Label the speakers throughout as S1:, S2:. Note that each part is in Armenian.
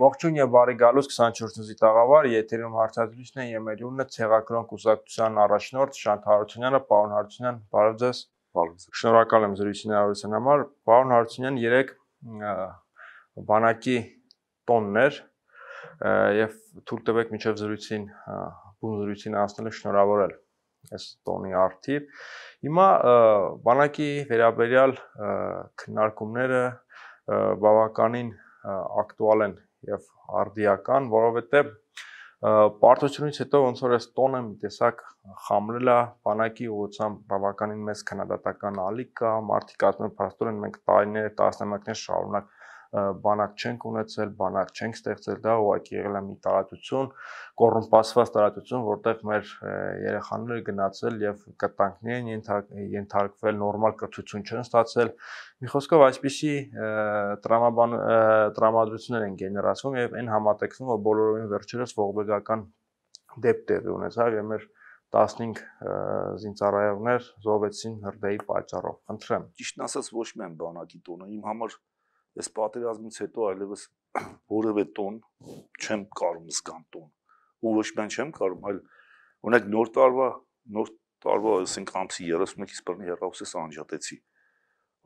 S1: Ողջույն եւ բարի գալուս 24-ի տաղավար եթերում հարցազրույցն է Եմելյունը ցեղակրոն կուսակցության առաջնորդ Շանթ Հարությունյանը, պարոն Հարությունյան, բարև ձեզ։ Բարև։ Շնորհակալ եմ զրույցին հնարավորության համար։ Պարոն Հարությունյան, 3 բանակի տոններ եւ թույլ տվեք միջև զրույցին, բուն զրույցին անցնելը շնորհավորել այս տոնի արդիվ։ Հիմա բանակի վերաբերյալ քննարկումները բավականին ակտուալ են եւ արդիական, որովհետեւ պարտությունից հետո ոնց որ այս տոնը մի տեսակ խամրել է բանակի ուղղությամբ բավականին մեծ քննադատական ալիք կա, մարդիկ ասում են, փաստորեն մենք տարիներ, տասնամյակներ շարունակ բանակ չենք ունեցել, բանակ չենք ստեղծել, դա ուղղակի եղել է մի տարածություն, կոռումպացված տարածություն, որտեղ մեր երեխաները գնացել եւ կտանքներ են ենթարկվել, նորմալ կրթություն չեն ստացել։ Մի խոսքով, այսպիսի տրամաբան տրամադրություններ են գեներացվում եւ այն համատեքստում, որ բոլորովին վերջերս ողբեգական դեպք տեղի ունեցավ եւ մեր 15 զինծառայողներ զոհվեցին հրդեհի պատճառով։ Խնդրեմ։
S2: Ճիշտն ասած ոչ մեն բանակի տոնը իմ համար Այս պատերազմից հետո այլևս որևէ տոն չեմ կարող զգան տոն։ Ու ոչ միայն չեմ կարող, այլ օրինակ նոր տարվա նոր տարվա ասենք ամսի 31-ից բռնի հեռավսես անջատեցի։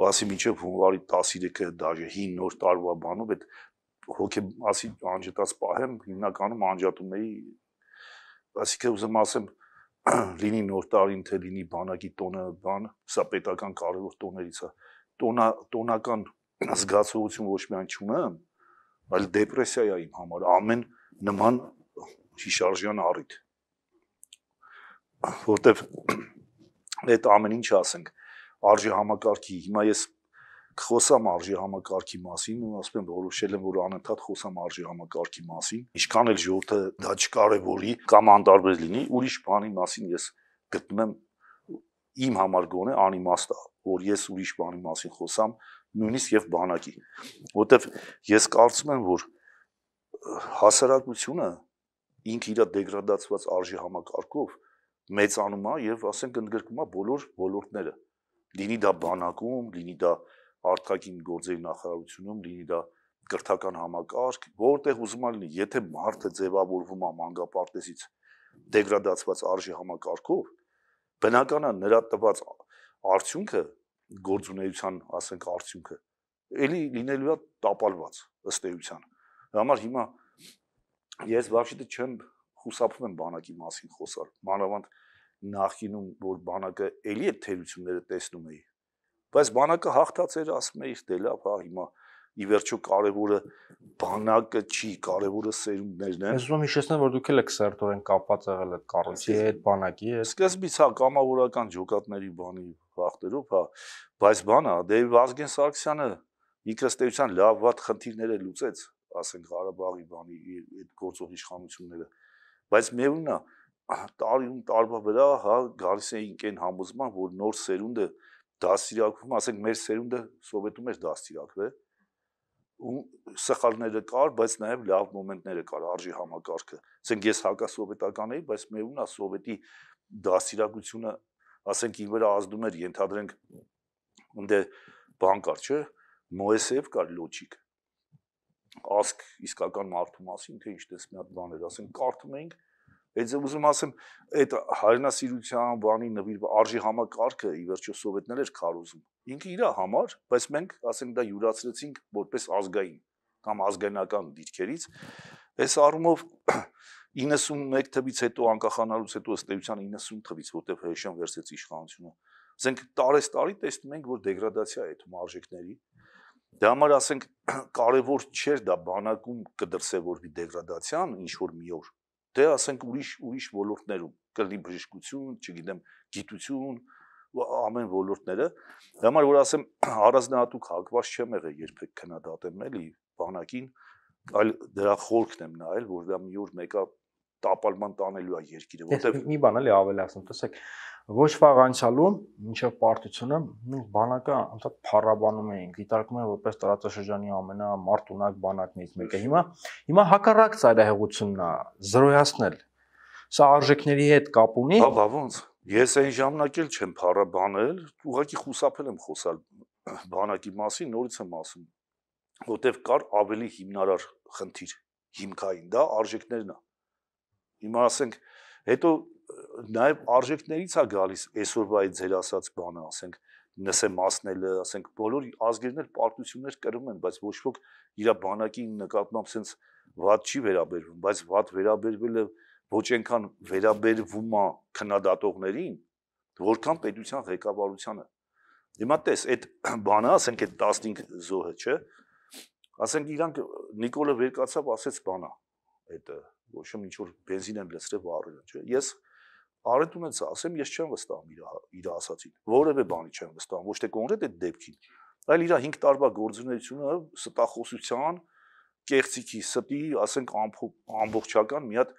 S2: Ասի մինչև հունվարի 13-ը դաժե 5 նոր տարվա բանով այդ հոգե ասի անջատած պահեմ հիմնականում անջատում էի ասիկա ուզեմ ասեմ լինի նոր տարին թե լինի բանակի տոնը բան սա պետական կարևոր տոներից է տոնա տոնական զգացողություն ոչ միայն չունեմ, այլ դեպրեսիա է իմ համար ամեն նման շիշարժյան առիթ։ Որտեվ այդ ամեն ինչ ասենք արժի համակարգի, հիմա ես խոսամ արժի համակարգի մասին ու ասում եմ որոշել եմ որ անընդհատ խոսամ արժի համակարգի մասին ինչքան էլ ժողովուրդը դա չկարևորի կամ անտարբեր լինի ուրիշ բանի մասին ես գտնում եմ իմ համար գոնե անիմաստ որ ես ուրիշ բանի մասին խոսամ նույնիսկ եւ բանակի որտեվ ես կարծում եմ որ հասարակությունը ինք իր դեգրադացված արժի համակարգով մեծանում է եւ ասենք ընդգրկում է բոլոր ոլորտները լինի դա բանակում լինի դա արտաքին գործերի նախարարությունում լինի դա կրթական համակարգ որտեղ ուզում ալինի եթե մարդը ձևավորվում է մանկապարտեզից դեգրադացված արժի համակարգով բնականա նրա տված արդյունքը գործունեության, ասենք, արդյունքը էլի լինելու է տապալված ըստ էության։ Համար հիմա ես բավարշիտը չեմ խուսափում եմ բանակի մասին խոսալ։ Մանավանդ նախինում որ բանակը էլի այդ թերությունները տեսնում էի։ Բայց բանակը հաղթած էր, ասում էի, դե լավ, հա հիմա ի վերջո կարևորը բանակը չի, կարևորը սերունդներն են։ Ես ուզում եմ հիշեցնել, որ դուք էլ եք սերտորեն կապված եղել այդ կառույցի հետ, բանակի հետ։ Սկզբից հա կամավորական ջոկատների բանի վախտերով, հա, բայց բանը Դեյվ Ազգեն Սարգսյանը ինքնստեյության լավ վատ խնդիրները լուծեց, ասենք Ղարաբաղի բանի այդ գործող իշխանությունները, բայց միևնույնն է տարիում տարվա վրա հա գալիս էին կեն համոզման, որ նոր սերունդը դաստիարակվում, ասենք մեր սերունդը սովետում էր դաստիարակվել, ու սխալները կար, բայց նաև լավ մոմենտները կար արժի համակարգը։ Ասենք ես հակասովետական էի, բայց մեւնա սովետի դասիրակությունը ասենք իր վրա ազդում էր ենթադրենք ընդ բան կար, չէ՞, Մոեսև կար լոջիկ ասք իսկական մարդու մասին, թե ինչ տես մի հատ բաներ, ասենք կարդում էինք, Այդ ուզում ասեմ, այդ հայրենասիրության բանի նվիր արժի համակարգը ի վերջո սովետներ էր քարոզում։ Ինքը իր համար, բայց մենք ասենք դա յուրացրեցինք որպես ազգային կամ ազգայնական դիրքերից։ Այս առումով 91 թվից հետո անկախանալուց հետո ըստ էության 90 թվից, որտեղ հրեշյան վերցեց իշխանությունը, ասենք տարեստարի տեսնում ենք, որ դեգրադացիա է այդ մարժեքների։ Դա դե համար ասենք կարևոր չէր դա բանակում կդրսևորվի դեգրադացիան ինչ որ մի օր։ Դե ասենք ուրիշ ուրիշ ոլորտներում կլինի բժշկություն, չգիտեմ, գիտություն, ամեն ոլորտները։ Դա դե համար որ ասեմ առանձնահատուկ հակված չեմ եղել երբեք քննադատեմ էլի բանակին, այլ դրա խորքն եմ նայել, որ դա մի օր մեկը տապալման տանելու է երկիրը, որտեվ
S1: մի բան էլի ավելացնում, տեսեք, ոչ վաղ անցյալում, մինչև պարտությունը, մենք բանակը անդադ փառաբանում էինք, դիտարկում էին որպես տարածաշրջանի ամենամարտունակ բանակներից մեկը։ Հիմա հիմա հակառակ ծայրահեղությունն է զրոյացնել։ Սա արժեքների
S2: հետ կապ ունի։ Հա, բա ոնց։ Ես այն ժամանակ էլ չեմ փառաբանել, ուղղակի խուսափել եմ խոսալ բանակի մասին, նորից եմ ասում, որտեվ կար ավելի հիմնարար խնդիր, հիմքային, դա արժեքներն է։ Հիմա ասենք, հետո նաև արժեքներից է գալիս այսօրվայի ձեր ասած բանը, ասենք, նսե մասնելը, ասենք, բոլոր ազգերներ պարտություններ կրում են, բայց ոչ ոք իր բանակի նկատմամբ sense վատ չի վերաբերվում, բայց վատ վերաբերվելը ոչ այնքան վերաբերվում է քննադատողներին, որքան պետության ղեկավարությանը։ Հիմա տես, այդ բանը, ասենք այդ 15 զոհը, չէ՞։ Ասենք իրանք Նիկոլը Վերկացավ ասեց բանա, այդը ոչ մի ինչ որ բենզին եմ լցրել ու առել են, չէ։ Ես Արետ ունեցա, ասեմ, ես չեմ վստահում իր իր ասացին։ Որևէ բանի չեմ վստահում, ոչ թե կոնկրետ այդ դեպքին, այլ իր 5 տարվա գործունեությունը ստախոսության, կեղծիքի, ստի, ասենք ամբողջական մի հատ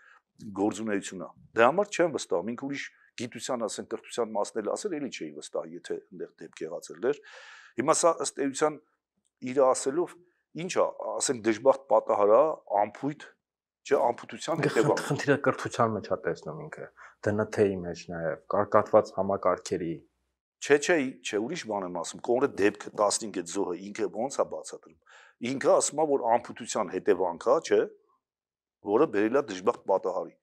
S2: գործունեությունն է։ Դրա համար չեմ վստահում, ինք ուրիշ գիտության, ասենք կրթության մասն էլ ասել, էլի չէի վստահ, եթե այնտեղ դեպք եղածել էր։ Հիմա սա ըստ էության իր ասելով ինչա, ասենք դժբախտ պատահար է, ամփույթ չէ, անփութության հետևանք։
S1: Խնդիրը կրթության մեջ է տեսնում ինքը, ԴՆԹ-ի մեջ նաև, կարկատված համակարգերի։
S2: Չէ, չէ, չէ, ուրիշ բան եմ ասում։ Կոնկրետ դեպքը 15 այդ զոհը ինքը ո՞նց է բացատրում։ Ինքը ասում է, որ անփութության հետևանք է, չէ, որը բերել է դժբախտ պատահարի։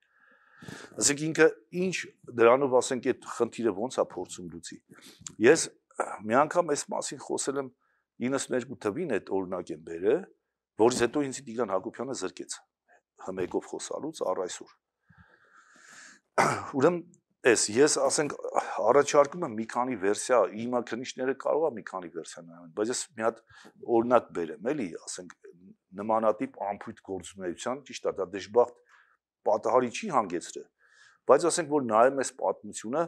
S2: Ասենք ինքը ինչ դրանով ասենք այդ խնդիրը ո՞նց է փորձում լուծի։ Ես մի անգամ այս մասին խոսել եմ 92 թվին այդ օրինակ եմ բերել, որից հետո ինձ Տիգրան Հակոբյանը զրկեց հմեկով խոսալուց առ այսօր։ Ուրեմն էս ես ասենք առաջարկում եմ մի քանի վերսիա, իմա քնիչները կարող է մի քանի վերսիա նայեն, բայց ես մի հատ օրինակ բերեմ, էլի, ասենք նմանատիպ ամփույթ գործունեության, ճիշտ է, դա դժբախտ պատահարի չի հանգեցրել։ Բայց ասենք որ նայեմ այս պատմությունը,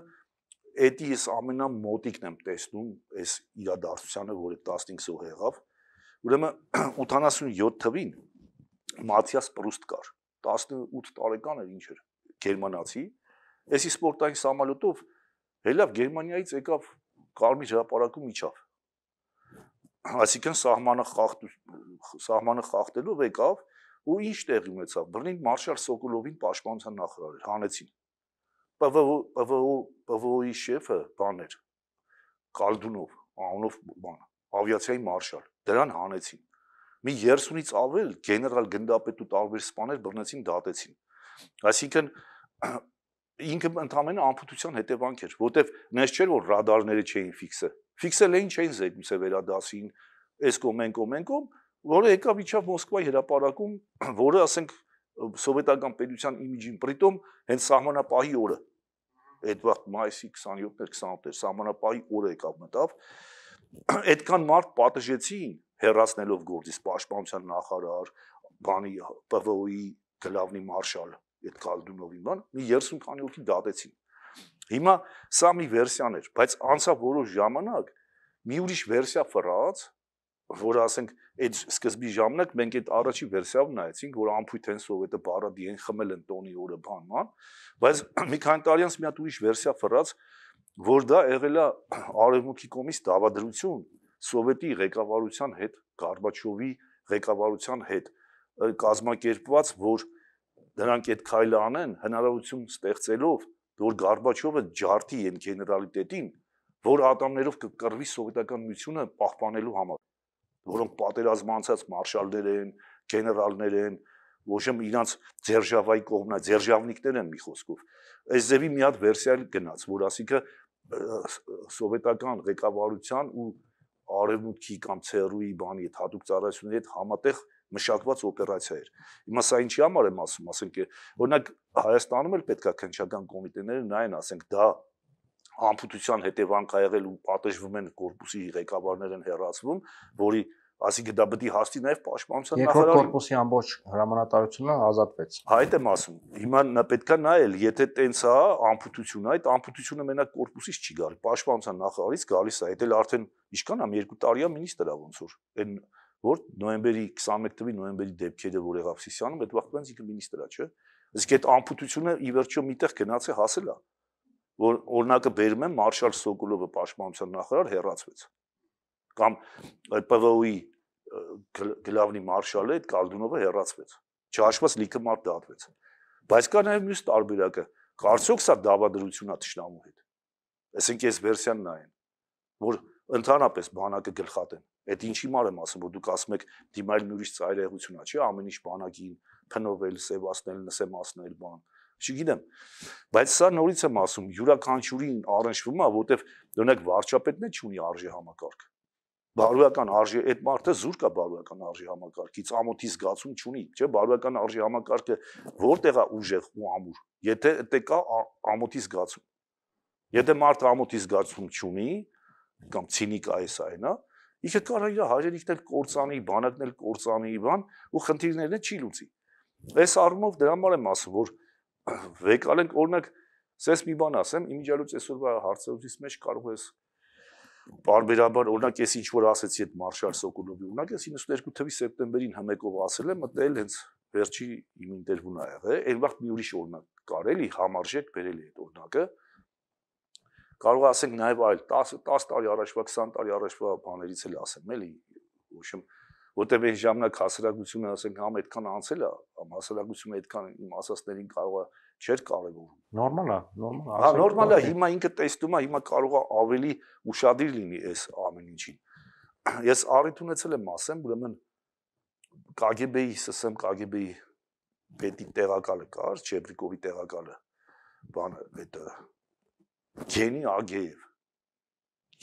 S2: էդի ես ամենամոտիկն եմ տեսնում այս իրադարձությանը, որը 15 սո եղավ։ Ուրեմն 87 թվին Մաթիաս Պրուստ կար 18 տարեկան էր ինչ էր գերմանացի էսի սպորտային սամալյոտով հելավ գերմանիայից եկավ կարմիր հրապարակում իջավ այսինքն սահմանը խախտ սահմանը խախտելով եկավ ու ինչ տեղի ունեցավ բռնին մարշալ Սոկոլովին պաշտպանության նախարար էր հանեցին ՊՎՕ ՊՎՕ ՊՎՕ-ի շեֆը բաներ Կալդունով անունով բան ավիացիայի մարշալ դրան հանեցին մի 30-ից ավել գեներալ գնդապետու տարբեր սպաներ բռնեցին դատեցին։ Այսինքն ինքը ընդամենը անփութության հետևանք էր, որտեվ նես չէր որ ռադարները չէին ֆիքսը։ Ֆիքսել էին չէին զեկույցը վերադասին, այս կոմեն կոմեն կոմ, որը եկավ իջավ Մոսկվայի հրապարակում, որը ասենք սովետական պետության իմիջին պրիտոմ հենց սահմանապահի օրը այդ վաղ մայիսի 27-ներ 28-ներ սահմանապահի օրը եկավ մտավ այդքան մարդ պատժեցին հերացնելով գործից պաշտպանության նախարար, բանի ՊՎՕ-ի գլավնի մարշալ այդ Կալդունովի ման մի 30 քանի հոգի դատեցին։ Հիմա սա մի վերսիան էր, բայց անցավ որոշ ժամանակ մի ուրիշ վերսիա ֆրած, որ ասենք այդ սկզբի ժամանակ մենք այդ առաջի վերսիավ նայեցինք, որ ամփույթ են սովետը բարադի են խմել են տոնի օրը բանման, բայց մի քանի տարի անց մի հատ ուրիշ վերսիա ֆրած, որ դա եղել է արևմուտքի կոմից դավադրություն, սովետի ղեկավարության հետ, Գարբաչովի ղեկավարության հետ կազմակերպված, որ նրանք այդ քայլը անեն հնարավորություն ստեղծելով, որ Գարբաչովը ջարդի են գեներալիտետին, որ ատամներով կկռվի սովետական միությունը պահպանելու համար, որոնք պատերազմ անցած մարշալներ են, գեներալներ են, ոչ իմ իրանց ձերժավայի կողմնա ձերժավնիկներ են մի խոսքով։ Այս ձևի մի հատ վերսիա գնաց, որ ասիկա սովետական ղեկավարության ու արևմուտքի կամ ցերուի բանի հետ հadoop ծառայությունների հետ համատեղ մշակված օպերացիա էր։ Հիմա սա ինչի համար եմ ասում, ասենք օրինակ Հայաստանում էլ պետքա քնչական կոմիտեները նայեն, ասենք դա ամփոփության հետևանք ա եղել ու պատժվում են կորպուսի ղեկավարներ են հերացվում, որի Այսինքն դա պիտի հաստի նաև պաշտպանության նախարարին։ Երկրորդ
S1: կորպուսի ամբողջ հրամանատարությունը ազատվեց։
S2: Այդ եմ ասում։ Հիմա նա պետքա նայել, եթե տենց է ամփոփությունը, այդ ամփոփությունը մենակ կորպուսից չի գալի, պաշտպանության նախարարից գալիս է։ Դա էլ արդեն ինչքան ամ 2 տարի է մինիստրը ոնց որ։ Այն որ նոեմբերի 21 թվականի նոեմբերի դեպքերը որ եղավ Սիսիանում, այդ վաղ տենց ինքը մինիստրա, չէ՞։ Իսկ այդ ամփոփությունը ի վերջո միտեղ գնաց է հասել է որ օրինակը բերում եմ Մարշալ Սոկոլովը պաշտպանության նախարար հերացվեց կամ ՊՎՕ-ի գլավնի մարշալը այդ Կալդունովը հերացվեց։ Չհաշված լիքը մարդ դատվեց։ Բայց կա նաև մյուս տարբերակը։ Կարծոք սա դավադրություն է ճշտամու հետ։ Այսինքն այս վերսիան նայեն, որ ընդհանրապես բանակը գլխատեն։ Այդ ինչի մար եմ ասում, որ դուք ասում եք դիմայլ ուրիշ ծայրահեղություն է, չի ամեն ինչ բանակին փնովել, սևացնել, նսեմացնել բան։ Չգիտեմ։ Բայց սա նորից եմ ասում, յուրաքանչյուրին առնչվում է, որտեվ օրինակ վարչապետն է չունի արժե համակարգ բարոյական արժի այդ մարդը զուր կա բարոյական արժի համակարգից ամոթի զգացում չունի չէ բարոյական արժի համակարգը որտեղ է ուժեղ ու ամուր եթե դե կա ամոթի զգացում եթե մարդը ամոթի զգացում չունի կամ ցինիկ է այս այնա իքը կարա իր հայրենիքն էլ կործանի բանակն էլ կործանի բան ու խնդիրները չի լուծի այս առումով դրա համար եմ ասում որ վեկալենք օրինակ Սես մի բան ասեմ, իմիջալուց այսօրվա հարցերից մեջ կարող ես Բարբերաբար օրինակ ես ինչ որ ասեցի այդ Մարշալ Սոկոլովի, օրինակ ես 92 թվականի սեպտեմբերին հմեկով ասել եմ, մտել հենց վերջի իմ ինտերվյուն ա եղել, այն վաղ մի ուրիշ օրինակ կարելի համարժեք բերել է այդ օրինակը։ Կարող ասենք նաև այլ 10 10 տարի առաջվա 20 տարի առաջվա բաներից էլ ասեմ, էլի, ոչմ որտեւ այն ժամանակ հասարակությունը ասենք համ այդքան անցել է, հասարակությունը այդքան իմ ասածներին կարող է չէր կարևորում։
S1: Նորմալ է, նորմալ է։ Հա, նորմալ է, հիմա
S2: ինքը տեսնում է, հիմա կարող է ավելի ուշադիր լինի այս ամեն ինչին։ Ես առիթ ունեցել եմ ասեմ, ուրեմն KGB-ի, ՍՍՄ KGB-ի պետի տեղակալը կար, Չեբրիկովի տեղակալը։ Բանը, այդը Գենի Ագեև։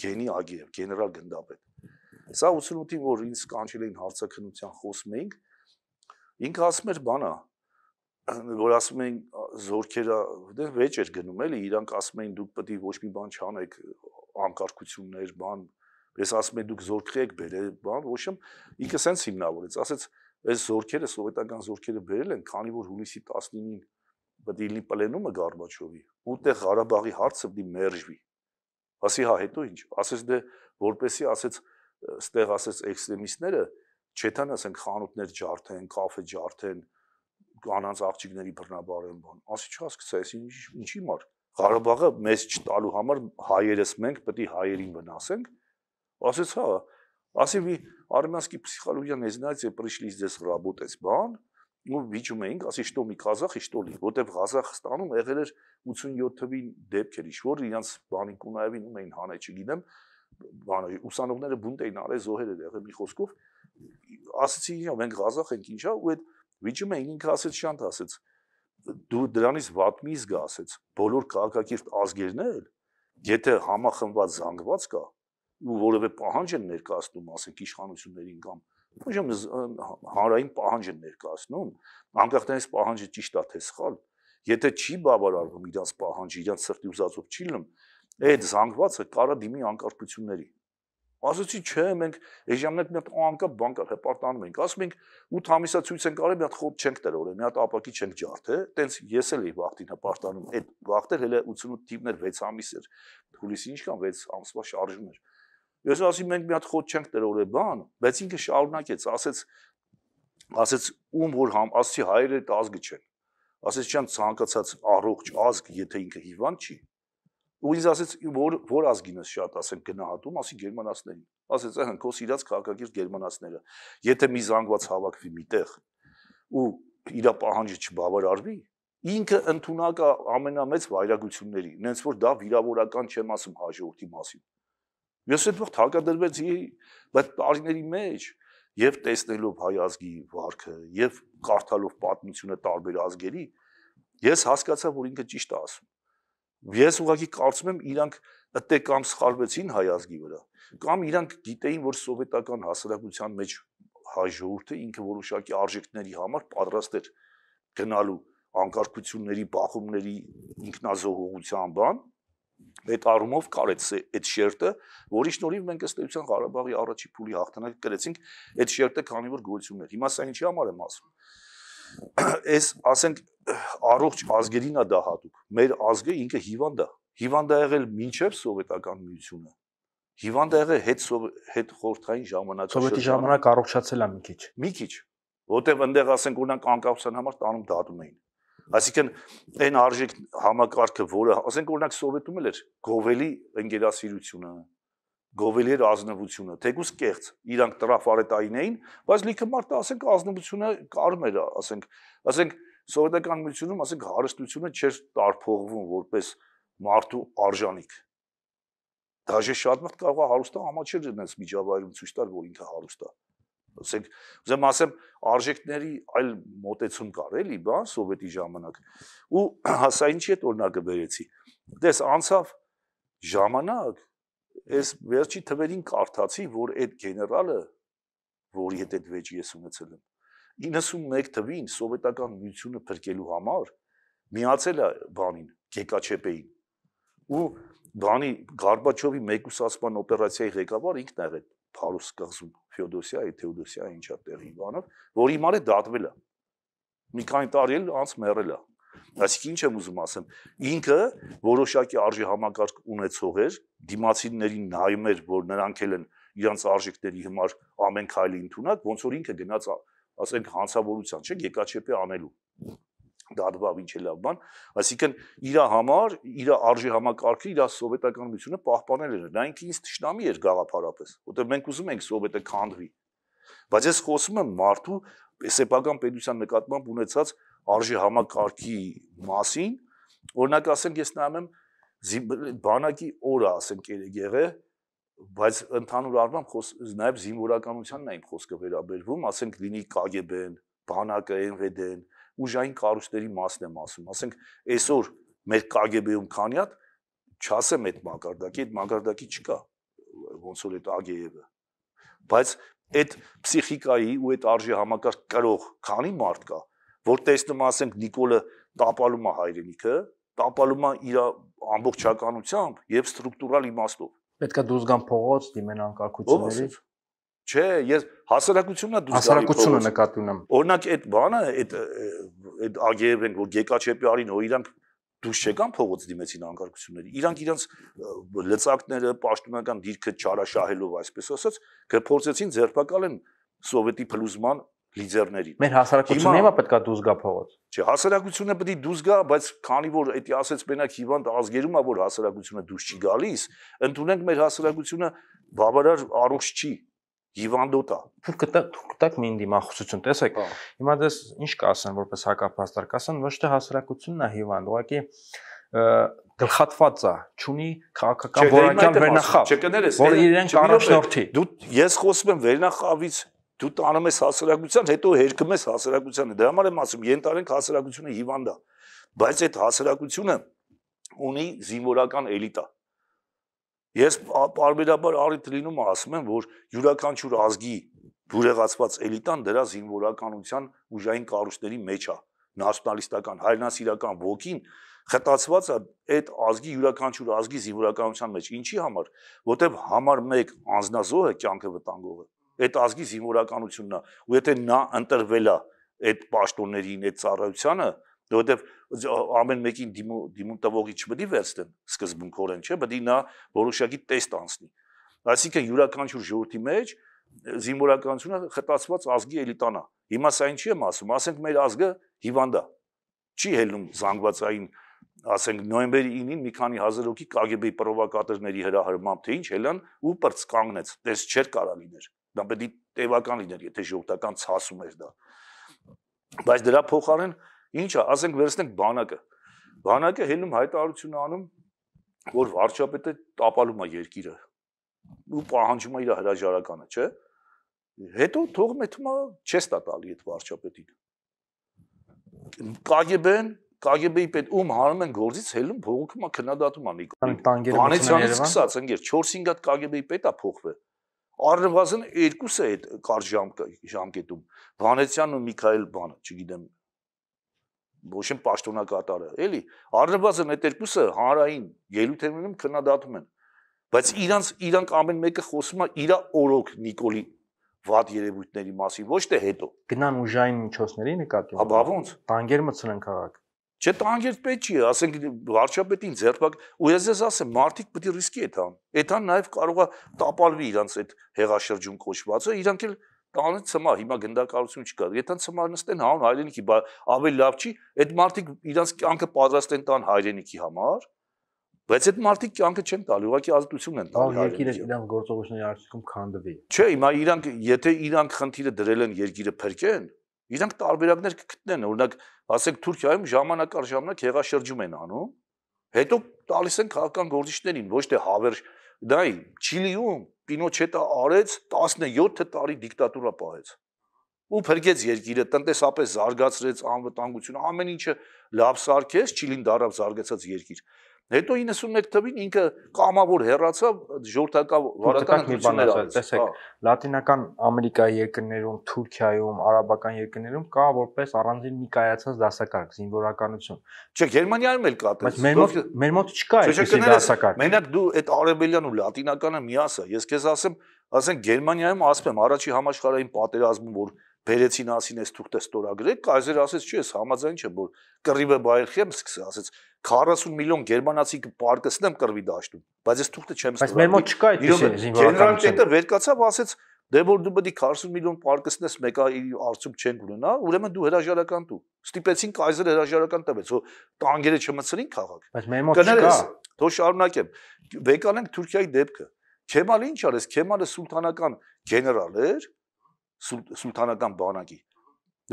S2: Գենի Ագեև, գեներալ գնդապետ։ Սա 88-ին, որ ինձ կանչել էին հարցակնության խոսում էինք, ինքը ասում էր, բանա, որ ասում են զորքերը դե վեճ էր գնում էլի իրանք ասում էին դուք պետք է ոչ մի բան չանեք անկարգություններ բան ես ասում եմ դուք զորքի եք բերել բան ոչ իմ ինքը սենց հիմնավորեց ասեց այս զորքերը սովետական զորքերը բերել են քանի որ հունիսի 19-ին պետք է լինի պլենումը Գարբաչովի ուտեղ Ղարաբաղի հարցը պետք է մերժվի ասի հա հետո ինչ ասես դե որպեսի ասեց ստեղ ասեց էքստրեմիստները չեթան ասենք խանութներ ջարդեն կաֆե ջարդեն ջարդ կանանց աղջիկների բռնաբարեն բան։ Ասի չհասկացես, ինչ ինչի մար։ Ղարաբաղը մեզ չտալու համար հայերս մենք պետք է հայերին վնասենք։ Ասեց հա, ասի մի արմենսկի психология незнается пришли здесь работать բան, ու վիճում էինք, ասի շտո մի Ղազախ, շտո լի, որտեվ Ղազախստանում եղել էր 87 թվին դեպքեր, ինչ որ իրանց բանի կունայավին ում էին հանել, չգիտեմ, բանը ուսանողները բունտ էին արել, զոհեր էր եղել մի խոսքով։ Ասացի, մենք Ղազախ ենք, ինչա, ու այդ Վիճում էին ինքը ասեց շանտ ասեց։ Դու դրանից վատ մի զգա ասեց։ Բոլոր քաղաքակիրթ ազգերն էլ եթե համախմբված զանգված կա ու որևէ պահանջ են ներկայացնում, ասենք իշխանություններին կամ ուրեմն հանրային պահանջ են ներկայացնում, անկախ դրանից պահանջը ճիշտ է թե սխալ, եթե չի բավարարվում իրանց պահանջը, իրանց սրտի ուզածով չի լինում, այդ զանգվածը կարա դիմի անկարգությունների։ Ասացի, չէ, մենք այս ժամանակ մի հատ անկապ բանկար հպարտանում ենք։ Ասում ենք 8 ամիսա ցույց ենք արել, մի հատ խոփ չենք տրորը, մի հատ ապակի չենք ջարդը։ Տենց ես էլ էի վախտին հպարտանում։ Այդ վախտը հենց 88 թիվն էր 6 ամիս էր։ Հուլիսին ինչքան 6 ամսվա շարժում էր։ Ես ասի մենք մի հատ խոփ չենք տրորը բան, բայց ինքը շարունակեց, ասեց ասեց ում որ համ ասի հայերը այդ ազգը չեն։ Ասեց չան ցանկացած առողջ ազգ, եթե ինքը հիվանդ չի ու ինձ ասեց որ որ ազգին ես շատ ասեմ գնահատում, ասի գերմանացներին։ Ասեց ահա քո սիրած քաղաքագիր գերմանացները։ Եթե մի զանգված հավաքվի միտեղ ու իր պահանջը չբավարարվի, ինքը ընդունակ է ամենամեծ վայրագությունների, նենց որ դա վիրավորական չեմ ասում հաջորդի մասին։ Ես այդ վաղ թակադրվեցի, բայց տարիների մեջ եւ տեսնելով հայ ազգի վարքը եւ կարդալով պատմությունը տարբեր ազգերի, ես հասկացա, որ ինքը ճիշտ է ասում Ես ուղղակի կարծում եմ իրանք ըտե կամ սխալվեցին հայ ազգի վրա, կամ իրանք գիտեին, որ սովետական հասարակության մեջ հայ ժողովուրդը ինքը որոշակի արժեքների համար պատրաստ էր գնալու անկարգությունների, բախումների ինքնազոհողության բան, այդ առումով կարեց այդ շերտը, որի շնորհիվ մենք ըստ էության Ղարաբաղի առաջի փուլի հաղթանակ կրեցինք, այդ շերտը քանի որ գոյություն էր։ Հիմա սա ինչի համար եմ ասում։ Այս, ասենք, առողջ ազգերին է դա հատուկ։ Մեր ազգը ինքը հիվանդ է։ Հիվանդ է եղել մինչև սովետական միությունը։ Հիվանդ է եղել հետ հետ խորթային ժամանակաշրջանում։ Սովետի ժամանակ
S1: առողջացել է մի քիչ։ Մի քիչ,
S2: որտեղ այնտեղ ասենք օրինակ անկախության համար տանում դատում էին։ Այսինքն այն արժեք համակարգը, որը ասենք օրինակ սովետում էլ էր գովելի ընկերասիրությունը, գովելի էր ազնվությունը, թեկուզ կեղծ, իրանք տրաֆարետային էին, բայց լիքը մարդը ասենք ազնվությունը կարմ էր, ասենք, ասենք, ասենք սովետականությունում ասենք հարստությունը չէր տարփողվում որպես մարդու արժանիք։ Դաժե շատ մարդ կարող է հարուստը համաչեր դնես միջավայրում ցույց տալ, որ ինքը հարուստ է։ Ասենք, ուզեմ ասեմ, արժեքների այլ մոտեցում կար էլի, բա սովետի ժամանակ։ Ու հասա ինչի այդ օրնակը բերեցի։ Դες անցավ ժամանակ, այս վերջի թվերին կարդացի, որ այդ գեներալը, որի հետ այդ վեճի ես ունեցել եմ, 91 թվին սովետական միությունը փրկելու համար միացել է բանին, ԳԿՉՊ-ին։ Ու բանի Գարբաչովի մեկուսացման օպերացիայի ղեկավար ինքն է եղել Փարուս կղզում Ֆեոդոսիայի, Թեոդոսիայի ինչա տեղի բանով, որի համար է դատվել է։ Մի քանի տարի էլ անց մեռել է։ Այսինքն ինչ եմ ուզում ասեմ, ինքը որոշակի արժի համակարգ ունեցող էր, դիմացիններին նայում էր, որ նրանք էլ են իրանց արժեքների համար ամեն քայլի ընդունակ, ոնց որ ինքը գնաց ասենք հանցավորության, չէ, գեկաչեպի անելու դադվավ ինչ է լավ բան, այսինքն իր համար, իր արժի համակարգը, իր սովետական միությունը պահպանել էր։ Նա ինքը ինձ ճշնամի էր գաղափարապես, որտեղ մենք ուզում ենք սովետը քանդվի։ Բայց ես խոսում եմ մարդու սեփական պետության նկատմամբ ունեցած արժի համակարգի մասին, օրինակ ասենք ես նայում եմ բանակի օրը, ասենք երեգեղը, բայց ընդհանուր առմամբ նաև զինվորականությանն է իմ խոսքը վերաբերվում, ասենք լինի KGB-ն, բանակը, NVD-ն, ուժային կառույցների մասն եմ ասում, ասենք այսօր մեր KGB-ում քանի հատ չասեմ այդ մակարդակի, այդ մակարդակի չկա, ոնց որ այդ Ագեևը։ Բայց այդ ֆսիխիկայի ու այդ արժի համակարգ կարող քանի մարդ կա, որ տեսնում ասենք Նիկոլը տապալում է հայրենիքը, տապալում է իր ամբողջականությամբ եւ ստրուկտուրալ իմաստով
S1: Պետքա դուրս գան փողոց, դիմեն անկարգությունների։
S2: Չէ, ես հասարակությունն է դուրս գալիս։ Հասարակությունը նկատի ունեմ։ Օրինակ այդ բանը, այդ այդ ագերբենք որ Գեկաչեպի արին, որ իրանք դուրս չեկան փողոց դիմեցին անկարգությունների։ Իրանք իրենց լծակները, պաշտոնական դիրքը չարաշահելով, այսպես ասած, գործեցին ձերբակալեն սովետի փլուզման լիդերներին։ Մեր հասարակությունը հիմա պետքա դուրս գա փողոց։ Չէ, հասարակությունը պետք է դուրս գա, բայց քանի որ էդի ասած մենակ հիվանդ ազգերում է որ հասարակությունը դուրս չի գալիս, ընդունենք մեր հասարակությունը բավարար առողջ չի հիվանդոտ է։
S1: Դուք կտակ դուք կտակ մի դիմախոսություն տեսեք։ հա։ Հիմա դες ինչ կասեմ որպես հակապաստար, կասեմ ոչ թե հասարակությունն է հիվանդ, ուղղակի գլխատված է, ճունի քաղաքական որակյալ վերնախավ, որը իրեն կանաչնորթի։
S2: Դու ես խոսում եմ վերնախավից դու տանում ես հասարակության, հետո հերկում ես հասարակությանը։ Դրա համար եմ ասում, ենթարենք հասարակությունը հիվանդ է, բայց այդ հասարակությունը ունի զինվորական էլիտա։ Ես բարբերաբար առիթ լինում ասում եմ, որ յուրաքանչյուր ազգի բուրեղացված էլիտան դրա զինվորականության ուժային կառույցների մեջ է նացիոնալիստական հայրենասիրական ոգին խտացված է այդ ազգի յուրաքանչյուր ազգի զինվորականության մեջ ինչի համար որտեվ համար մեկ անznազոհը կյանքը վտանգող է այդ ազգի զինվորականությունն է ու եթե նա ընտրվել է այդ պաշտոններին այդ ծառայությանը որովհետև ամեն մեկին դիմու դիմուն տվողի չպետք է վերցնեն սկզբունքորեն չէ պետք է նա որոշակի տեստ անցնի այսինքն յուրաքանչյուր ժողովրդի մեջ զինվորականությունը խտացված ազգի էլիտան է հիմա սա ինչի եմ ասում ասենք մեր ազգը հիվանդա չի հելնում զանգվածային ասենք նոյեմբերի 9-ին մի քանի հազար հոգի KGB-ի պրովոկատորների հրահրմամբ թե ինչ հելան ու պրծկանգնեց, դες չէր կարա լիներ։ Դա պետք է տևական լիներ, եթե ժողովրդական ցասում էր դա։ Բայց դրա փոխարեն ինչա, ասենք վերցնենք բանակը։ Բանակը հելում հայտարարություն անում, որ վարչապետը տապալում է երկիրը ու պահանջում է իր հրաժարականը, չէ՞։ Հետո թող մեթումա չես տա տալի այդ վարչապետին։ ԿԳԲ-ն ԿԳԲ-ի պետ ում հարում են գործից հելում փողոքումա քննադատումա Նիկոլ։ Բանեցյալից սկսած, ընկեր 4-5 հատ ԿԳB-ի պետա փոխվել։ Արևազն երկուսը այդ կարճ ժամկետում Վանեցյանն ու Միքայել բանը, չգիտեմ, ոչ են պաշտոնակատարը, էլի։ Արնվազն այդ երկուսը հանրային ելույթերում քննադատում են։ Բայց իրանց իրանք ամեն մեկը խոսում է իր օրոք Նիկոլի վատ երևույթների մասին, ոչ թե հետո։
S1: Գնան ուժային միջոցների
S2: նկատմամբ։ Աբա ոնց։ Բանգեր մցնեն քաղաք։ Չէ, տանգերտ պետք չի, ասենք վարչապետին ձերբակ, ու ես ես ասեմ, մարդիկ պետք է ռիսկի էդ հան։ Էդ հան նաև կարող է տապալվի իրանց այդ հեղաշրջում կոչվածը, իրանք էլ տանը ծմա, հիմա գնդակալություն չկա։ Եթե ծմա նստեն հանուն հայրենիքի, բա ավելի լավ չի, այդ մարդիկ իրանց կյանքը պատրաստ են տան հայրենիքի համար, բայց այդ մարդիկ կյանքը չեն տալի, ուղղակի ազատություն են տալի։ Դա երկիրը
S1: իրանք գործողությունների արդյունքում քանդվի։
S2: Չէ, հիմա իրանք, եթե իրանք խնդիրը դրել են երկիրը փրկեն, Իրանք տարբերակներ կգտնեն, օրինակ, ասենք Թուրքիայում ժամանակ առ ժամանակ հեղաշրջում են անում, հետո տալիս են քաղաքական գործիչներին, ոչ թե հավեր դա Չիլիում Պինոչետը արեց 17 տարի դիկտատուրա պահեց ու փրկեց երկիրը, տնտեսապես զարգացրեց անվտանգությունը, ամեն ինչը լավ սարքեց, Չիլին դարավ զարգացած երկիր։ Հետո 91 թվին ինքը կամավոր հեռացավ ժողովրդական հիվանդներ արեց։ Տեսեք,
S1: հա։ Լատինական Ամերիկայի երկրներում, Թուրքիայում, արաբական երկրներում կա որպես
S2: առանձին մի կայացած դասակարգ, զինվորականություն։ Չէ, Գերմանիայում էլ կա դա։ Բայց մեր մոտ
S1: մեր մոտ չկա այսպիսի դասակարգ։
S2: Մենակ դու այդ արևելյան ու լատինականը միասա, ես քեզ ասեմ, ասենք Գերմանիայում ասում եմ առաջի համաշխարհային պատերազմում որ բերեցին ասին այս թուղթը ստորագրեք, կայզերը ասեց, չէ, ես համաձայն չեմ, որ կռիվը բայերխեմ սկսե, ասեց 40 միլիոն գերմանացի կպարկսնեմ կրվի դաշտում, բայց ես թուղթը չեմ ստուգել։ Բայց մեր մոտ չկա այդպես զինվորականություն։ Գեներալ Տետը վեր կացավ, ասեց, դե որ դու պետք 40 միլիոն պարկսնես մեկա արդյունք չեն ունենա, ուրեմն դու հրաժարական տու։ Ստիպեցին կայզեր հրաժարական տվեց, որ տանգերը չմցրին քաղաք։
S1: Բայց մեր մոտ չկա։
S2: Թող շարունակեմ։ Վեկանենք Թուրքիայի դեպքը։ Քեմալը ինչ արեց, Քեմալը սուլտանական գեներալ էր, սուլտանական բանակի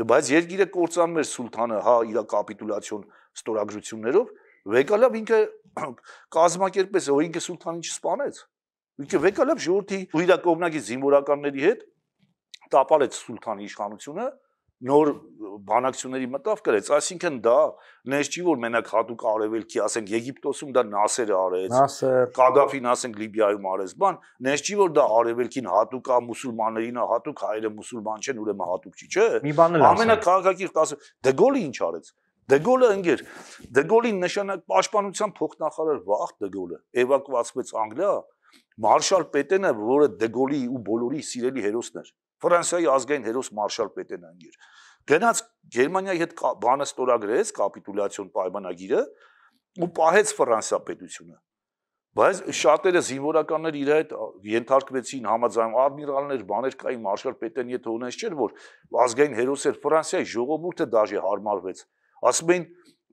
S2: բայց երկիրը կործանում էր սուլթանը, հա, իր կապիտուլյացիոն ստորագրություններով, Վեկալավ ինքը կազմակերպես է, որ ինքը սուլթանին չսպանեց։ Ինքը Վեկալավ ժողովրդի ու իր կողմնակից զինվորականների հետ տապալեց սուլթանի իշխանությունը նոր բանակցությունների մտավ գրեց, այսինքն դա ներս չի որ մենակ հատուկ արևելքի, ասենք Եգիպտոսում դա Նասերը արեց, Նասեր, Կադաֆին ասենք Լիբիայում արեց, բան, ներս չի որ դա արևելքին հատուկ է, մուսուլմաններին է հատուկ, հայերը մուսուլման չեն, ուրեմն հատուկ չի, չէ՞։ Ամենակաղակակիրտ ասել, դե գոլը ինչ արեց։ Դե գոլը ընկեր, դե գոլին նշանակ պաշտպանության փոխնախարար Վախ դե գոլը էվակուացվեց Անգլիա, մարշալ պետենը, որը դե գոլի ու բոլորի սիրելի հերոսն էր։ Ֆրանսիայի ազգային հերոս մարշալ Պետենան էր։ Գնաց Գերմանիայի հետ բանը ստորագրեց կապիտուլյացիոն պայմանագիրը ու պահեց Ֆրանսիա պետությունը։ Բայց շատերը զինվորականներ իր հետ ենթարկվեցին համաձայն ադմիրալներ, բաներ կային մարշալ Պետենի հետ ունես չէր որ ազգային հերոս էր Ֆրանսիայի ժողովուրդը դաժե հարմարվեց։ Ասում էին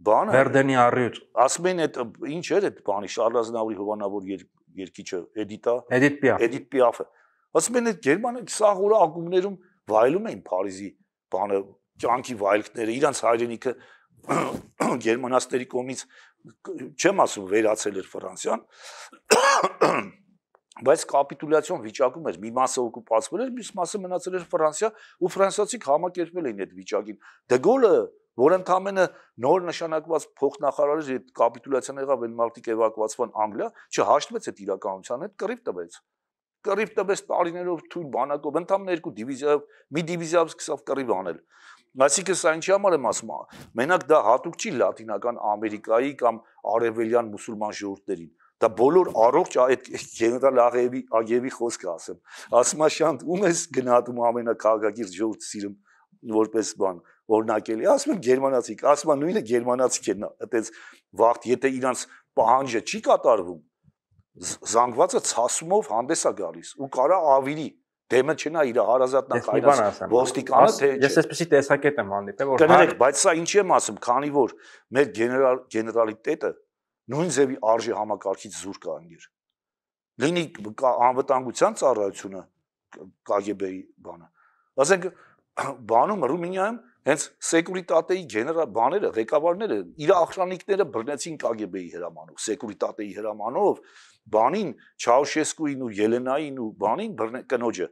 S2: բանը Վերդենի առյուծ։ Ասում են այդ ինչ էր այդ բանի Շարլազնավրի հովանավոր երկիչը Էդիտա։ Էդիտ Պիաֆ։ Էդիտ Պիաֆը ասում են այդ Գերմանիա սաղ օրը ակումբներում վայելում էին Փարիզի բանը ճանկի վայելքները իրանց հայրենիքը գերմանացիների կողմից չեմ ասում վերացել էր Ֆրանսիան բայց կապիտուլյացիոն վիճակում էր մի մասը օկուպացվել էր մյուս մասը մնացել էր Ֆրանսիա ու ֆրանսիացիք համակերպվել էին այդ վիճակին դգոլը դե որ ընդամենը նոր նշանակված փոխնախարարը այդ կապիտուլյացիան եղավ Դենմարկտիկ էվակուացվան Անգլիա չհաշտվեց այդ իրականության հետ կռիվ տվեց կռիվ տվեց տարիներով թույլ բանակով, ընդամենը երկու դիվիզիայով, մի դիվիզիայով սկսավ կռիվ անել։ Այսինքն սա ինչի համար եմ ասում, մենակ դա հատուկ չի Լատինական Ամերիկայի կամ արևելյան մուսուլման ժողովրդերին։ Դա բոլոր առողջ այդ գեներալ Աղևի Աղևի խոսքը ասեմ։ Ասում է շանտ ում ես գնահատում ամենակաղակագիր ժողովուրդ սիրում որպես բան օրնակելի։ Ասում եմ գերմանացիք, ասում եմ նույնը գերմանացիք են, այտենց վաղ, եթե իրանց պահանջը չի կատարվում, զանգվածը ցասումով հանդես է գալիս ու կարա ավիրի դեմը չնա իր հարազատն հայրաս ոստիկանը թե ես
S1: էսպիսի տեսակետ եմ հանդիպել որ կներեք հա-
S2: բայց սա ինչի եմ ասում քանի որ մեր գեներալ գեներալիտետը նույն ձևի արժի համակարգից զուր կա անգիր լինի անվտանգության ծառայությունը կգբ-ի բանը ասենք բանում ռումինիայում հենց սեկուրիտատեի գեներալ բաները, ղեկավարները իր ախրանիկները բռնեցին KGB-ի հրամանով, սեկուրիտատեի հրամանով բանին Չաուշեսկուին ու Ելենային ու բանին բռնե կնոջը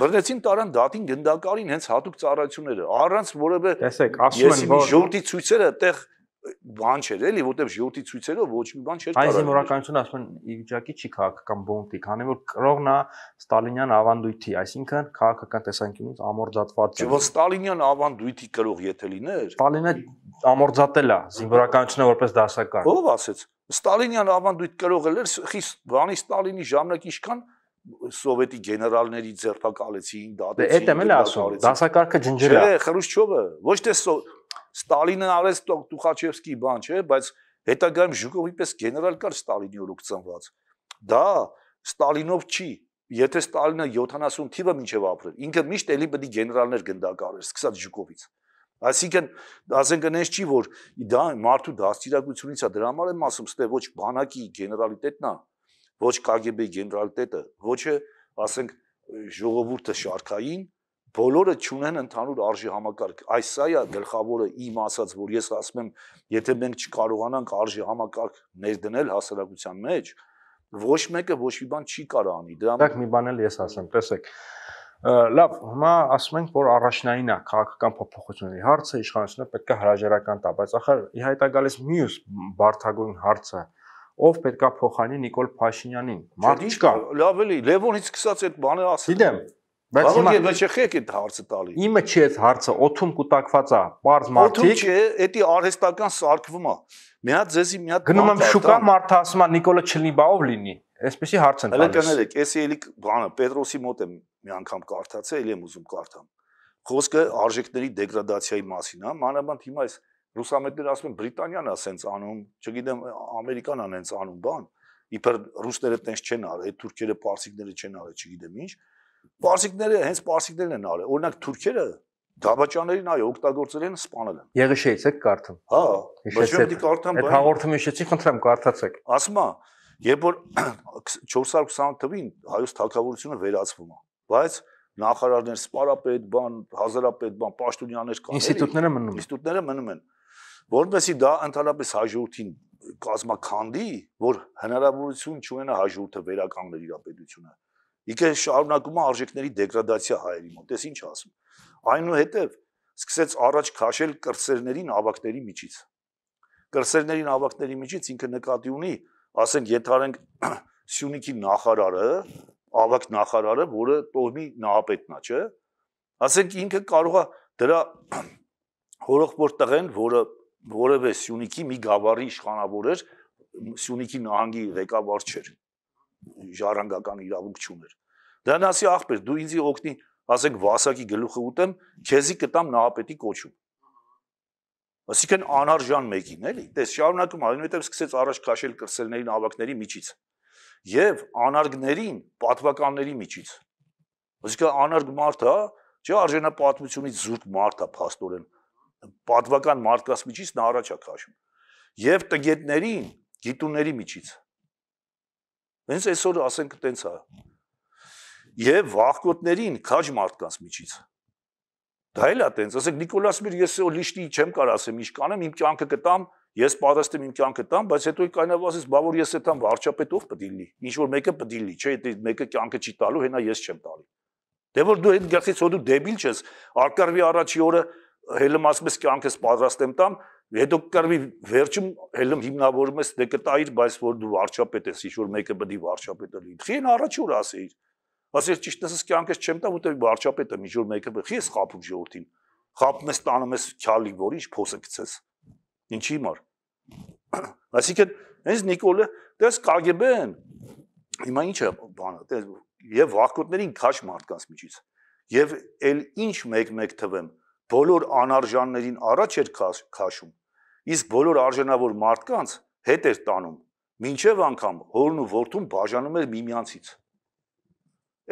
S2: բռնեցին տարան դատին գնդակարին հենց հատուկ ծառայությունները առանց որևէ տեսեք ասում են որ ժողովրդի ցույցերը այդտեղ բան չէր էլի, որտեղ ժյոթի ցույցերով ոչ մի բան չէր կարող։ Այս զինվորականությունը
S1: ասում են ի վիճակի չի քաղաքական բոնտի, քանի որ կրողն է Ստալինյան ավանդույթի, այսինքն քաղաքական տեսանկյունից ամորձատված է։ Չէ, որ
S2: Ստալինյան ավանդույթի կրող եթե լիներ։ Ստալինը ամորձատել է զինվորականությունը որպես դասական։ Ո՞վ ասեց։ Ստալինյան ավանդույթ կրողը էր խիստ բանի Ստալինի ժամանակ ինչքան սովետի գեներալների ձերբակալեցին, դե, դատեցին։ Դե էդ եմ էլ ասում,
S1: դասակարգը ջնջել է։ Չէ,
S2: Խրուշչովը, ոչ թե Ստալինը արեց Տուխաչևսկի բան, չէ, բայց հետագայում Ժուկովի պես գեներալ կար Ստալինի օրոք ծնված։ Դա Ստալինով չի, Եթե Ստալինը 70 թիվը մինչև ապրել, ինքը միշտ էլի պետք է գեներալներ գնդակարեր, սկսած Ժուկովից։ Այսինքն, ասենք այնպես չի, որ դա մարդու դաստիարակությունից է, դրա համար եմ ասում, ստե ոչ բանակի գեներալիտետն է, ոչ KGB-ի գեներալիտետը, ոչ է, ասենք, ժողովուրդը շարքային, բոլորը ճունեն ընդհանուր արժի համակարգ։ Այս սա է գլխավորը իմ ասած, որ ես ասում եմ, եթե մենք չկարողանանք արժի համակարգ ներդնել հասարակության մեջ, ոչ մեկը ոչ մի բան չի կարող անի։ Դրա համար
S1: մի բան էլ ես ասեմ, տեսեք, լավ, հիմա ասում ենք, որ առաջնային է քաղաքական փոփոխությունների հարցը, իշխանությունը պետք է հրաժարական տա, բայց ախր իհայտ է գալիս մյուս բարթագույն հարցը, ով պետք է փոխանի Նիկոլ Փաշինյանին։ Մարդ չկա։
S2: Լավ էլի, Լևոնից սկսած այդ բանը ասել։
S1: Գիտեմ, Բայց հիմա Բայց
S2: եթե չխեք այդ հարցը տալի։
S1: Իմը չի այդ հարցը, օթում կուտակված է, པարզ մարդիկ։ Օթում չէ,
S2: էդի արհեստական սարկվում է։ Մի հատ ձեզի մի հատ Գնում եմ շուկա, մարդը
S1: ասում է Նիկոլա Չլնիբաով լինի։ Էսպիսի հարց են տալիս։ Հələ կներեք,
S2: էսի էլի բանը Պետրոսի մոտ եմ մի անգամ կարդացել, էլի եմ ուզում կարդամ։ Խոսքը արժեքների դեգրադացիայի մասին է, մանավանդ հիմա այս ռուսամետները ասում են Բրիտանիան է սենց անում, չգիտեմ Ամերիկան է նենց անում, բան։ Իբր ռուսները տենց չեն արել, թուրքերը, պարսիկները չեն արել, չգիտեմ ինչ։ Պարսիկները հենց պարսիկներն են արել։ Օրինակ թուրքերը դաբաճաներին այո օգտագործել են սպանել են։
S1: Եղիշեից եք կարդում։
S2: Հա, բայց չեմ դի կարդամ բայց։ Այդ հաղորդումը
S1: հիշեցի, խնդրեմ կարդացեք։
S2: Ասում եմ, երբ որ 420 թվին հայոց թակավորությունը վերացվում է, բայց նախարարներ, սպարապետ, բան, հազարապետ, բան, պաշտոնյաներ կան։ Ինստիտուտները մնում են։ Ինստիտուտները մնում են։ Որովհետեւ դա ընդհանրապես հաջորդին կազմականդի, որ հնարավորություն չունենա հաջորդը վերականգնել իր պետությունը Իկը շարունակում է արժեքների դեգրադացիա հայերի մոտ։ Էս ինչ ասում։ Այնուհետև սկսեց առաջ քաշել կրսերներին ավակների միջից։ Կրսերներին ավակների միջից ինքը նկատի ունի, ասենք եթարենք Սյունիքի նախարարը, ավակ նախարարը, որը տոհմի նահապետն է, չէ՞։ Ասենք ինքը կարող է դրա հորոխբոր տղեն, որը որևէ Սյունիքի մի գավառի իշխանավոր էր, Սյունիքի նահանգի ղեկավար չէր ժառանգական իրավունք չուներ։ Դրան ասի ախպեր, դու ինձի օգնի, ասենք Վասակի գլուխը ուտեմ, քեզի կտամ նահապետի կոչում։ Այսինքն անարժան մեկին, էլի, տես շարունակում, այնուհետև սկսեց առաջ քաշել կրսերներին ավակների միջից եւ անարգներին պատվականների միջից։ Այսինքն անարգ մարդ, հա, չէ արժանապատվությունից զուրկ մարդ է փաստորեն պատվական մարդկանց միջից նա առաջ է քաշում եւ տգետներին գիտունների միջից Հենց այսօր ասենք տենց է։ Եվ վախկոտներին քաջ մարդկանց միջից։ Դա էլ է տենց, ասենք Նիկոլաս Միր ես օ լիշտի չեմ կարող ասեմ, ինչ կանեմ, իմ կյանքը կտամ, ես պատրաստեմ իմ կյանքը տամ, բայց հետո կանավասից բա որ ես այդտան վարչապետով պետք լինի։ Ինչ որ մեկը պետք լինի, չէ, այդ մեկը կյանքը չի տալու, հենա ես չեմ տալի։ Դե որ դու այդ գլխից հոդու դեբիլ ես, արկարվի առաջի օրը հելը մասմես կյանքս պատրաստեմ տամ, հետո կկարվի վերջում հելմ հիմնավորում ես դե կտայիր, բայց որ դու վարչապետ ես, ինչ որ մեկը բդի վարչապետը լինի։ Խին առաջուր ասեիր։ Ասես ճիշտ ասես կյանքես չեմ տա, որտեղ վարչապետը ինչ որ մեկը բխի ես խափում ժողովրդին։ Խափում ես տանում ես քյալի, որ ինչ փոսը գցես։ Ինչի համար։ Այսինքն հենց Նիկոլը դες կագեբեն։ Հիմա ի՞նչ է բանը, դες եւ վախկոտներին քաշ մարդկանց միջից։ Եվ էլ ինչ մեկ-մեկ թվեմ, մեկ բոլոր անարժաններին առաջ էր քաշում, իսկ բոլոր արժանավոր մարդկանց հետ էր տանում, մինչև անգամ հորն ու որդուն բաժանում էր միմյանցից։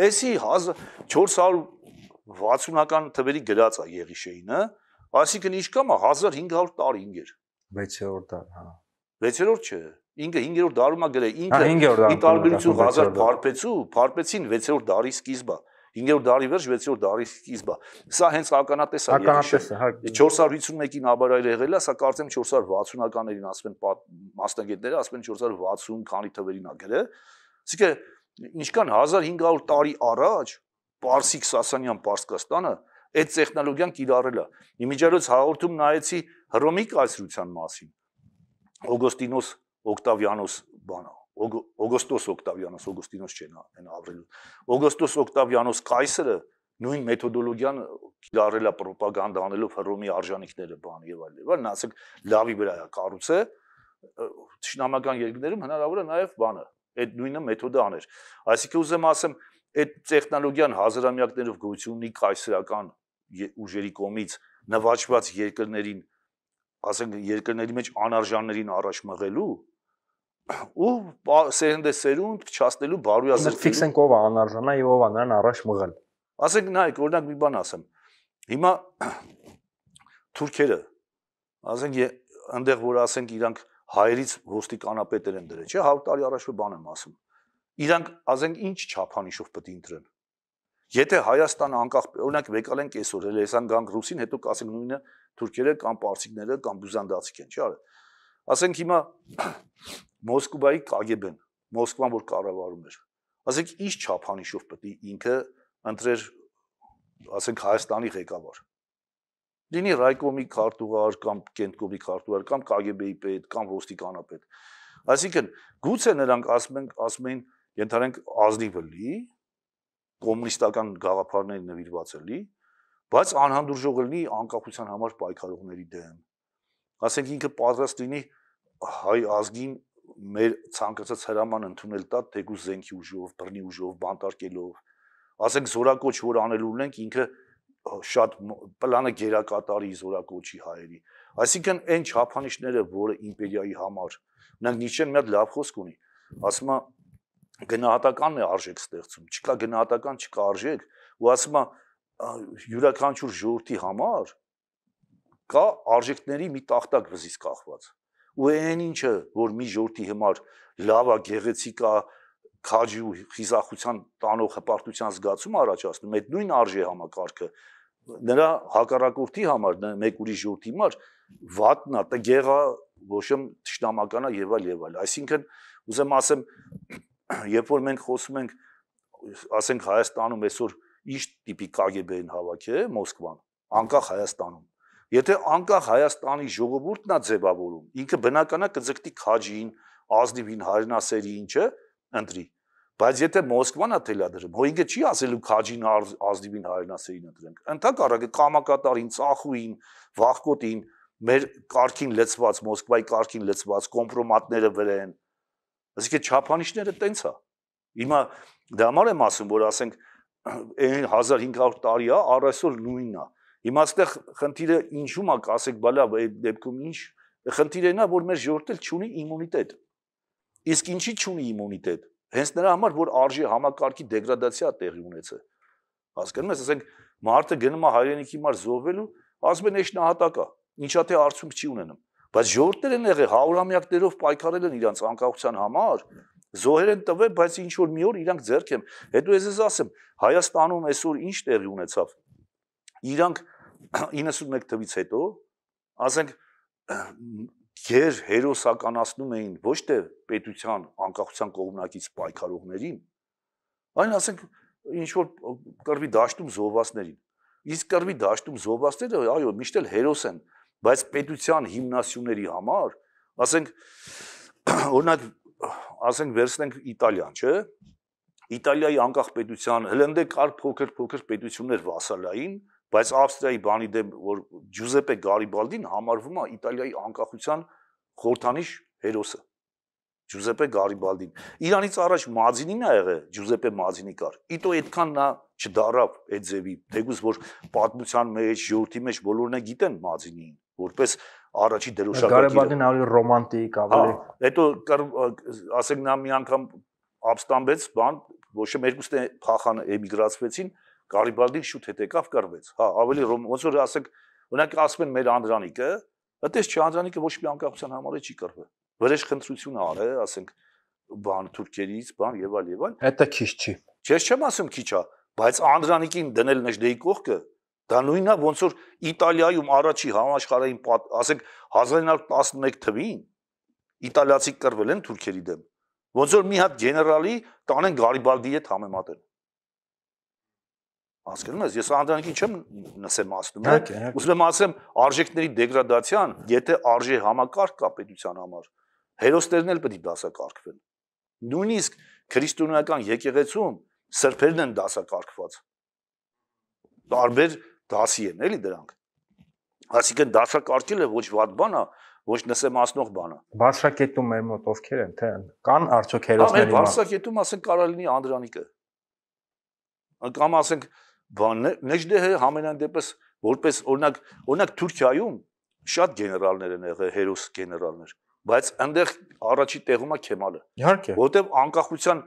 S2: Էսի 460-ական թվերի գրած է Եղիշեինը, այսինքն ինչ կամ 1500 տարին էր։ 6-րդ դար, հա։ 6-րդ չէ, ինքը 5-րդ հա, դարում է գրել, ինքը ի տարբերություն 1000 փարպեցու, փարպեցին 6-րդ դարի սկիզբը։ 5-րդ դարի վերջ 6-րդ դարի սկիզբը։ Սա հենց ականատես է։ Ականատես է, հա։ 451-ին աբարայր եղել է, սա կարծեմ 460-ականներին ասում են մասնագետները, ասում են 460 քանի թվերին է գրել։ Իսկը ինչքան 1500 տարի առաջ Պարսիկ Սասանյան Պարսկաստանը այդ տեխնոլոգիան կիրառել է։ Իմիջիալոց հաղորդում նայեցի Հռոմի կայսրության մասին։ Օգոստինոս Օկտավիանոս բանա Օգոստոս Օկտավիանոս, Օգոստինոս չեն են ավրելու։ Օգոստոս Օկտավիանոս Կայսերը նույն մեթոդոլոգիան կիրառելա ռոպագանդա անելով Հռոմի արժանինքները բան եւ այլն։ Բան ասեք լավի վրա է կառուցը ճշնամական երկներում հնարավոր է նաեւ բանը այդ նույնը մեթոդը աներ։ Այսինքն ուզեմ ասեմ, այդ տեխնոլոգիան հազարամյակներով գոյություն ունի կայսրական ուժերի կողմից նվաճված երկրներին, ասենք երկրների մեջ անարժաններին առաջ մղելու ու սերնդե սերունդ քչացնելու բարույազեր ֆիքսենք
S1: ով է անարժանա եւ ով է նրան առաջ մղել։
S2: Ասենք նայեք, օրինակ մի բան ասեմ։ Հիմա թուրքերը ասենք այնտեղ որ ասենք իրանք հայերից ոստիկանապետեր են դրել, չէ՞, 100 տարի առաջվա բան եմ ասում։ Իրանք ասենք ինչ չափանիշով պետք է ընտրեն։ Եթե Հայաստանը անկախ, օրինակ եկալ ենք այսօր, հենց հեսան գանք ռուսին, հետո կասենք նույնը թուրքերը կամ պարսիկները կամ բյուզանդացիք են, չէ՞ արել Ասենք հիմա Մոսկվայի KGB-ն, Մոսկվան որ կառավարում էր։ Ասենք ի՞նչ չափանիշով պետք է ինքը ընտրեր ասենք Հայաստանի ղեկավար։ Լինի Ռայկոմի քարտուղար կամ Կենտկոմի քարտուղար կամ KGB-ի պետ կամ ոստիկանապետ։ Այսինքն գուցե նրանք ասում են ասում են ենթարենք ազնիվը լի կոմունիստական գաղափարների նվիրված է լի բայց անհանդուրժող լինի անկախության համար պայքարողների դեմ ասենք ինքը պատրաստ լինի հայ ազգին մեր ցանկացած հրաման ընդունել տա թեգուս զենքի ուժով, բռնի ուժով, բանտարկելով։ Ասենք զորակոչ որ անելու ունենք, ինքը շատ պլանը գերակատարի զորակոչի հայերի։ Այսինքն այն չափանիշները, որը իմպերիայի համար, նրանք Նիչեն մի հատ լավ խոսք ունի։ Ասում է գնահատականն է արժեք ստեղծում, չկա գնահատական, չկա արժեք, ու ասում է յուրաքանչյուր ժողովրդի համար կա արժեքների մի տախտակ գզից կախված։ Ու այն ինչը, որ մի ժողովրդի համար լավ է, գեղեցիկ է, քաջի ու խիզախության տանող հպարտության զգացում առաջացնում, այդ նույն արժե համակարգը նրա հակառակորդի համար, մեկ ուրիշ ժողովրդի համար վատնա, տգեղա, ոչմ ճշտամականա եւ այլ եւ այլ։ Այսինքն ուզեմ ասեմ, երբ որ մենք խոսում ենք, ասենք Հայաստանում այսօր ինչ տիպի KGB-ն հավաքի է Մոսկվան, անկախ Հայաստանում Եթե անկախ Հայաստանի ժողովուրդն է ձևավորում, ինքը բնականա կձգտի քաջին, ազնիվին, հայրենասերին, չէ՞, ընտրի։ Բայց եթե Մոսկվան է թելադրում, հո ինքը չի ասելու քաջին ազնիվին հայրենասերին ընտրենք։ Ընթակ առակը կամակատարին, ծախուին, վախկոտին, մեր կարքին լծված Մոսկվայի կարքին լծված կոմպրոմատները վրեն։ Այսինքն չափանիշները տենց է։ Հիմա դա համար եմ ասում, որ ասենք 1500 տարի է, առ այսօր նույնն է Հիմա այստեղ խնդիրը ինչու՞մ է, ասեք, բա լավ, այդ դեպքում ինչ խնդիրը նա, որ մեր ժողովուրդը չունի իմունիտետ։ Իսկ ինչի՞ չունի իմունիտետ։ Հենց նրա համար, որ արժի համակարգի դեգրադացիա տեղի ունեցել։ Հասկանում ես, ասենք, մարդը գնում է հայրենիքի համար զոհվելու, ասում են, «Էս նահատակա»։ Ինչա թե արդյունք չի ունենում։ Բայց ժողովուրդները են եղել հարյուրամյակներով պայքարել են իրանց անկախության համար, զոհեր են տվել, բայց ինչ որ մի օր իրանք ձեռք են։ Հետո ես ես ասեմ, Հայաստանում այսօր ինչ տեղի ունեցավ։ Իրանք 91 թվից հետո, ասենք, ģեր հերոսականացնում էին ոչ թե պետության անկախության կողմնակից պայքարողներին, այլ ասենք ինչ որ կրվի դաշտում զոհվածներին։ Իսկ կրվի դաշտում զոհվածները, այո, միշտ էլ հերոս են, բայց պետության հիմնասյուների համար, ասենք օրինակ ասենք վերցնենք Իտալիան, չէ՞։ Իտալիայի անկախ պետության հլնդե կար փոքր-փոքր պետություններ վասալային, փոքր բայց Ավստրիայի բանի դեմ որ Ջուզեպե Գարիբալդին համարվում է Իտալիայի անկախության խորթանիշ հերոսը։ Ջուզեպե Գարիբալդին։ Իրանից առաջ Մազինին է եղել, Ջուզեպե Մազինի կար։ Իտո այդքան նա չդարավ այդ ձևի, թեգուզ որ պատմության մեջ, ժողովրդի մեջ բոլորն է գիտեն Մազինին, որպես առաջի դրոշակակիրը։ Գարիբալդին
S1: ավելի ռոմանտիկ, հա, ավելի։
S2: Հետո ասենք նա մի անգամ ապստամբեց, բան, ոչ մի երկուսն է փախան էմիգրացվեցին, Գարիբալդին շուտ հետ եկավ կռվեց։ Հա, ավելի ոնց որ ասենք, օրինակ ասում են մեր Անդրանիկը, այդպես չի Անդրանիկը ոչ մի անկախության համար չի կռվել։ Վրեժ քննություն արը, ասենք, բան թուրքերից, բան եւ այլ եւ այլ։ Դա քիչ չի։ Ես չեմ ասում քիչ է, բայց Անդրանիկին դնել Նժդեի կողքը դա նույնն է ոնց որ Իտալիայում առաջի համաշխարհային ասենք 1911 թվին իտալիացի կռվել են թուրքերի դեմ։ Ոնց որ մի հատ գեներալի տանեն Գարիբալդի հետ համեմատել։ Հասկանում ես, ես անդրանքին չեմ նսեմ ասնում, ուզում եմ ասեմ արժեքների դեգրադացիան, եթե արժե համակարգ կա պետության համար, հերոսներն էլ պետք է դասակարգվեն։ Նույնիսկ քրիստոնեական եկեղեցում սրբերն են դասակարգված։ Տարբեր դասի են, էլի դրանք։ Այսինքն դասակարգելը ոչ վատ բան է, ոչ նսեմ ասնող բան է։
S1: Բարձրակետում մեր մոտ ովքեր են, թե կան
S2: արդյոք հերոսների մասը։ Ամեն բարձրակետում ասենք կարա լինի Անդրանիկը։ Կամ ասենք բաններ, Նեջդեհը համենայն դեպս որպես օրինակ, օրինակ Թուրքիայում շատ գեներալներ են եղել, հերոս գեներալներ, բայց այնտեղ առաջի տեղում է Քեմալը։ Իհարկե։ Որտեւ անկախության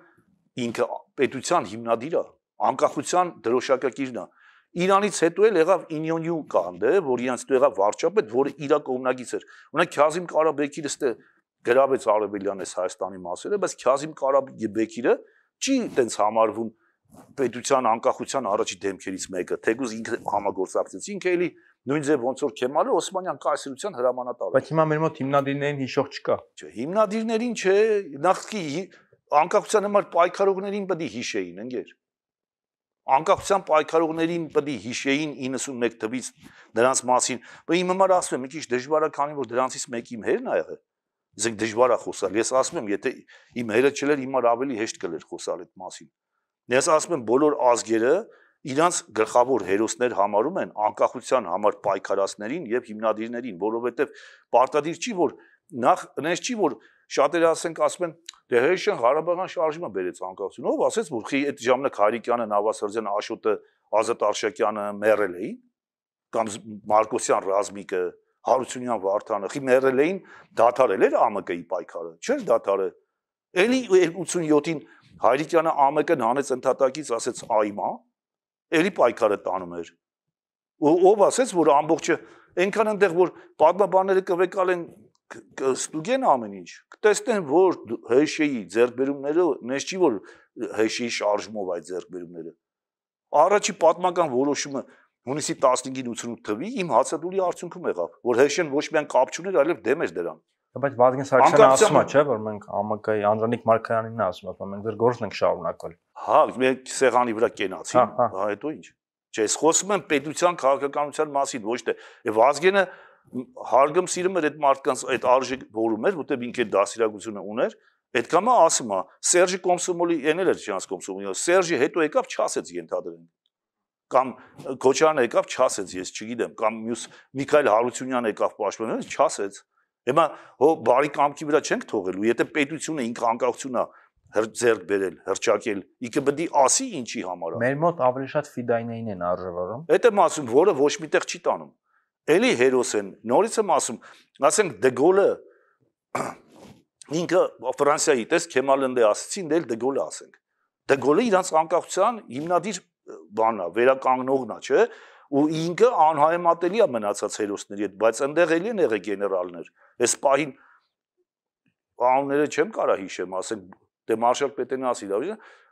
S2: ինքը պետության հիմնադիրը, անկախության դրոշակակիրն է։ Իրանից հետո էլ եղավ Ինյոնյու կանդը, որ իրանց հետո եղավ վարչապետ, որը իր կողմնակից էր։ Օրինակ Քյազիմ Կարաբեկիրը ստե գրավեց Արևելյանես Հայաստանի մասերը, բայց Քյազիմ Կարաբեկիրը չի տենց համարվում պետության անկախության առաջի դեմքերից մեկը, թեգուզ ինքը համագործակցեց, ինքը էլի նույն ձև ոնց որ Քեմալը Օսմանյան կայսրության հրամանատար է։ Բայց հիմա մեր մոտ հիմնադիրներին հիշող չկա։ Չէ, հիմնադիրներին չէ, նախքի անկախության համար պայքարողներին պետք է հիշեին, ընկեր։ Անկախության պայքարողներին պետք է հիշեին 91 թվից նրանց մասին։ Բայց իմ համար ասում եմ, մի քիչ դժվար է, քանի որ դրանցից մեկի իմ հերն ա եղել իսկ դժվար է խոսալ։ Ես ասում եմ, եթե իմ հերը չլեր, հիմա ավելի հեշտ կլեր խոսալ այդ մասին։ Ես ասում եմ բոլոր ազգերը իրանց գլխավոր հերոսներ համարում են անկախության համար պայքարածներին եւ հիմնադիրներին, որովհետեւ պարտադիր չի որ նախ այնպես չի որ շատերը ասենք ասում են դե հեշեն Ղարաբաղյան շարժումը բերեց անկախություն։ Ո՞վ ասեց որ խի այդ ժամանակ Հարիկյանը, Նավասարյանը, Աշոտը, Ազատ Արշակյանը մեռել էին կամ Մարկոսյան ռազմիկը, Հարությունյան Վարդանը խի մեռել էին, դադարել էր ԱՄԿ-ի պայքարը։ Չէր դադարը։ Էլի 87-ին Հայրիկյանը ԱՄԿ-ն հանեց ընդհատակից ասեց այմա, ելի պայքարը տանում էր։ Ու ով ասեց, որ ամբողջը այնքան այնտեղ որ պատմաբանները կվեկալ են ստուգեն ամեն ինչ, կտեսնեն որ ՀՇ-ի ձեռքբերումները, նես չի որ ՀՇ-ի շարժմով այդ ձեռքբերումները։ Առաջի պատմական որոշումը հունիսի 15-ին 88 թվի իմ հացադուլի արդյունքում եղավ, որ ՀՇ-ն ոչ միայն կապ չուներ, այլև դեմ էր դրան
S1: բայց Վազգեն Սարգսյանը ասում է, չէ, որ մենք ԱՄԿ-ի Անդրանիկ Մարկայանինն է ասում, ասում մենք ձեր գործն ենք շարունակել։
S2: Հա, մենք սեղանի վրա կենացին, հա, հա։, հա հետո ինչ։ Չէ, ես խոսում եմ պետության քաղաքականության մասին, ոչ թե Վազգենը հարգում սիրում էր այդ մարդկանց այդ արժեք որում էր, որտեղ ինքը դասիրակությունը ուներ, այդ կամը ասում է, Սերժի Կոմսոմոլի ենել էր չանց Կոմսոմոլի, Սերժի հետո եկավ չասեց ենթադրենք կամ Քոչարն եկավ չասեց, ես չգիտեմ, կամ մյուս Միքայել Հարությունյանն եկավ պաշտպանել, չասեց։ Հիմա հո բարի կամքի վրա չենք թողելու, եթե պետությունը ինքը անկախությունա ձեռք բերել, հրճակել, ինքը պետք է ասի ինչի համար է։ Մեր մոտ ավելի շատ ֆիդայնային են արժևորում։ Դա եմ ասում, որը ոչ միտեղ չի տանում։ Էլի հերոս են։ Նորից եմ ասում, ասենք դգոլը դե ինքը Ֆրանսիայի տես Քեմալընդե ասացին, դել դգոլը դե ասենք։ Դգոլը դե իրանց անկախության հիմնադիր բանն է, վերականգնողն է, չէ՞ ու ինքը անհայմատելի է մնացած հերոսների հետ, բայց այնտեղ էլի են եղել գեներալներ։ Այս պահին անունները չեմ կարա հիշեմ, ասենք դե մարշալ Պետենյասի դա,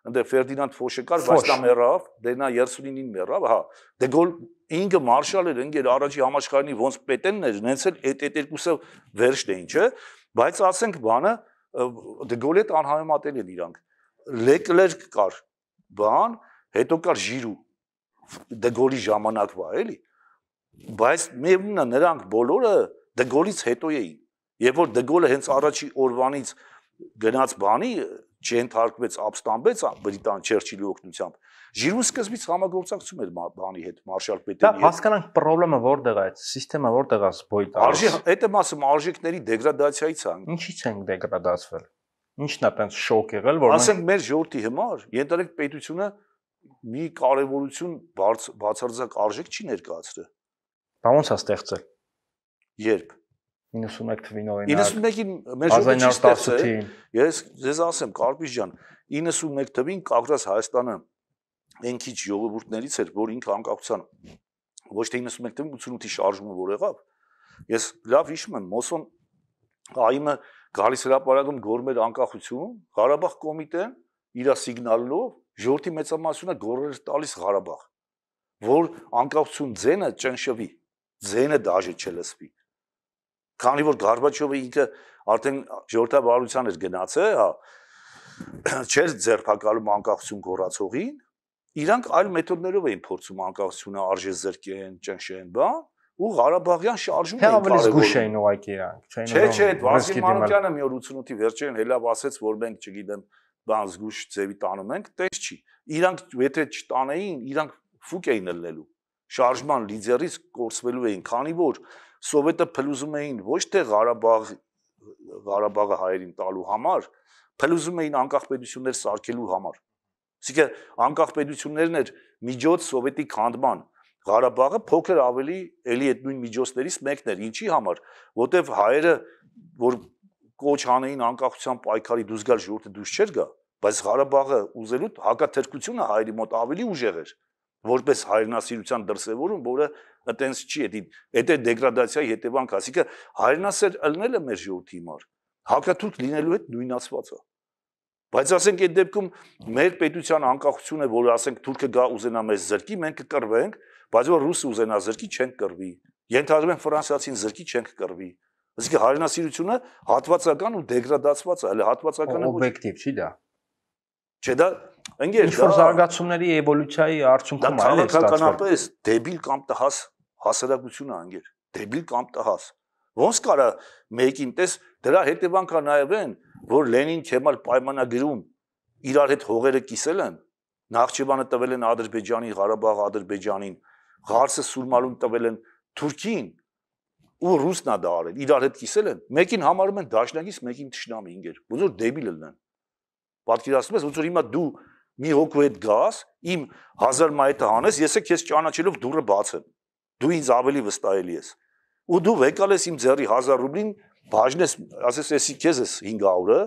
S2: այնտեղ Ֆերդինանդ Ֆոշը կար, բայց դա մեռավ, դե նա 39-ին մեռավ, հա։ Դե գոլ ինքը մարշալ էր, ընկեր առաջի համաշխարհանի ոնց պետենն էր, նենց էլ այդ այդ երկուսը վերջն էին, չէ՞։ Բայց ասենք բանը դե գոլի հետ անհայմատել են իրանք։ Լեկլեր կար, բան, հետո կար Ժիրու դգոլի ժամանակվա էլի բայց միևնույնն է նրանք բոլորը դգոլից հետո էին երբ որ դգոլը հենց առաջի օրվանից գնաց բանի չենթարկվեց ապստամբեց բրիտան չերչիլի օգնությամբ Ժիրուն սկզբից համագործակցում էր բանի հետ, մարշալ պետերի հետ։ Դա հասկանանք
S1: խնդրումը որտեղ է, համակարգը որտեղ է սպոյլ տալիս։ Արժի,
S2: դա ասում արժեքների դեգրադացիայից է։
S1: Ինչից են դեգրադացվել։ Ինչն է տենց շոկ եղել, որ ասենք
S2: մեր ժողովրդի համար, ենթադրեք պետությունը մի կարևորություն բաց, բացարձակ արժեք չի ներկայացրել։
S1: Դա ո՞նց է ստեղծել։ Երբ 91 թվին օրինակ 91-ին մեր ժողովուրդը ստեղծել։
S2: Ես ձեզ ասեմ, Կարպիչ ջան, 91 թվին Կագրաս Հայաստանը այն քիչ ժողովուրդներից էր, որ ինքը անկախության ոչ թե 91 թվին 88-ի շարժումը որ եղավ։ Ես լավ հիշում եմ Մոսոն Այմը գալիս հրաապարակում գորմեր անկախություն, Ղարաբաղ կոմիտեն իր սիգնալով ժողովրդի մեծամասնությունը գորերը տալիս Ղարաբաղ, որ անկախություն ձենը ճնշվի, ձենը դաժե չլսվի։ Քանի որ Գարբաչովը ինքը արդեն ժողովրդավարության էր գնացել, հա, չէր ձերբակալում անկախություն գորացողին, իրանք այլ մեթոդներով էին փորձում անկախությունը արժե զրկեն, ճնշեն, բան, ու Ղարաբաղյան շարժումը էին կարևորում։ Թե ավելի զգուշ էին ուղակի իրանք, չէին ուզում։ Չէ, չէ, Վազգեն Մանուկյանը մի օր 88-ի վերջերին հելավ ասեց, որ մենք, չգիտեմ, բան զգուշ ձևի տանում ենք, տես չի։ Իրանք եթե չտանեին, իրանք ֆուկ էին ելնելու։ Շարժման լիդերից կորսվելու էին, քանի որ սովետը փլուզում էին ոչ թե Ղարաբաղ Ղարաբաղը հայերին տալու համար, փլուզում էին անկախ պետություններ սարքելու համար։ Իսկը անկախ պետություններն էր միջոց սովետի քանդման։ Ղարաբաղը փոքր ավելի էլի այդ նույն միջոցներից մեկն էր։ Ինչի համար, որտեվ հայերը որ կոչ անեին անկախության պայքարի դուրս գալ ժողովուրդը դուրս չէր գա, բայց Ղարաբաղը ուզելու հակաթերկությունը հայերի մոտ ավելի ուժեղ էր որպես հայրենասիրության դրսևորում, որը այտենց չի, դա դա դեգրադացիայի հետևանք է, ասիկա հայրենասեր ըլնելը մեր ժողովրդի համար հակաթուրք լինելու հետ նույնացված է։ Բայց ասենք այդ դեպքում մեր պետության անկախությունը, որ ասենք թուրքը գա ուզենա մեզ զրկի, մենք կկռվենք, բայց որ ռուսը ուզենա զրկի, չենք կռվի։ Ենթադրում են ֆրանսիացին զրկի, չենք կռվի։ Իսկ հայրենասիրությունը հատվածական ու դեգրադացված է, այլ հատվածականը օբյեկտիվ չի դա։ Չէ դա ընկեր դա
S1: զարգացումների էվոլյուցիայի արդյունքում այլ է ստացվում։ Դա քաղաքականապես
S2: դեբիլ կամ տհաս հասարակություն է ընկեր, դեբիլ կամ տհաս։ Ոնց կարա մեկին տես դրա հետևանքա նաև են, որ Լենին Քեմալ պայմանագրում իրար հետ հողերը կիսել են, Նախճեվանը տվել են Ադրբեջանի, Ղարաբաղը Ադրբեջանին, Ղարսը Սուրմալուն տվել են Թուրքին, ու ռուսն է դա արել։ Իրար հետ կիսել են, մեկին համարում են դաշնակից, մեկին ճշնամի ինգեր։ Ոնց որ դեբիլ են։ Պատկերացնում ես, ոնց որ հիմա դու մի հոգու հետ գաս, իմ 1000 մայթը հանես, ես է քեզ ճանաչելով դուրը բացեմ։ Դու ինձ ավելի վստահելի ես։ Ու դու վեկալես իմ ձեռի 1000 ռուբլին, բաժնես, ասես էսի քեզ ես 500-ը,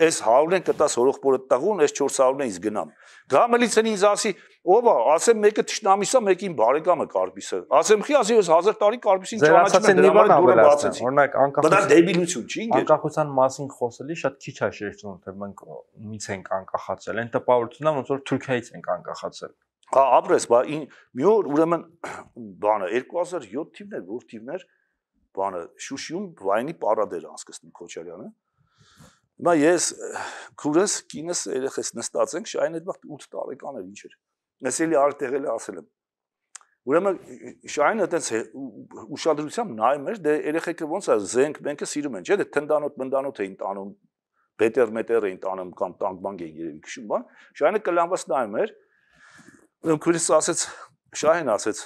S2: այս 100-ն կտաս հորոխորը տղուն, այս 400-ն ինձ գնամ։ Գամելիցն ինձ ասի, ով է, ասեմ մեկը ճշնամիսա, մեկին բարեկամը կարպիսը։ Ասեմ խի, ասի, ես 1000 տարի կարպիսին ճանաչում եմ, դրա համար դուրը բացեցի։ Օրինակ անկախ Դա դեբիլություն չի, ինքը։
S1: Անկախության մասին խոսելի շատ քիչ է շեշտում, թե մենք ից ենք անկախացել։ Այն տպավորությունն է, ոնց որ Թուրքիայից ենք անկախացել։
S2: Հա, ապրես, բա մի օր ուրեմն բանը 2007 թիվներ, որ թիվներ բանը Շուշիում վայնի պարադեր անցկացնում Քոչարյանը։ Հիմա ես քուրս, կինս, երեխես նստած ենք, այն այդ վաղ 8 տարեկան էր ինչ էր։ Ես էլի արտեղել ասել եմ։ Ուրեմն շայնը այտենց ուշադրությամբ նայում էր, դե երեխեքը ոնց է զենք, մենքը սիրում են, չէ՞, դե թնդանոտ մնդանոտ էին տանում, բետեր մետեր էին տանում կամ տանկբանկ էին երևի քշում բան։ Շայնը կլանված նայում էր։ Ուրեմն քուրս ասեց, շահեն ասեց,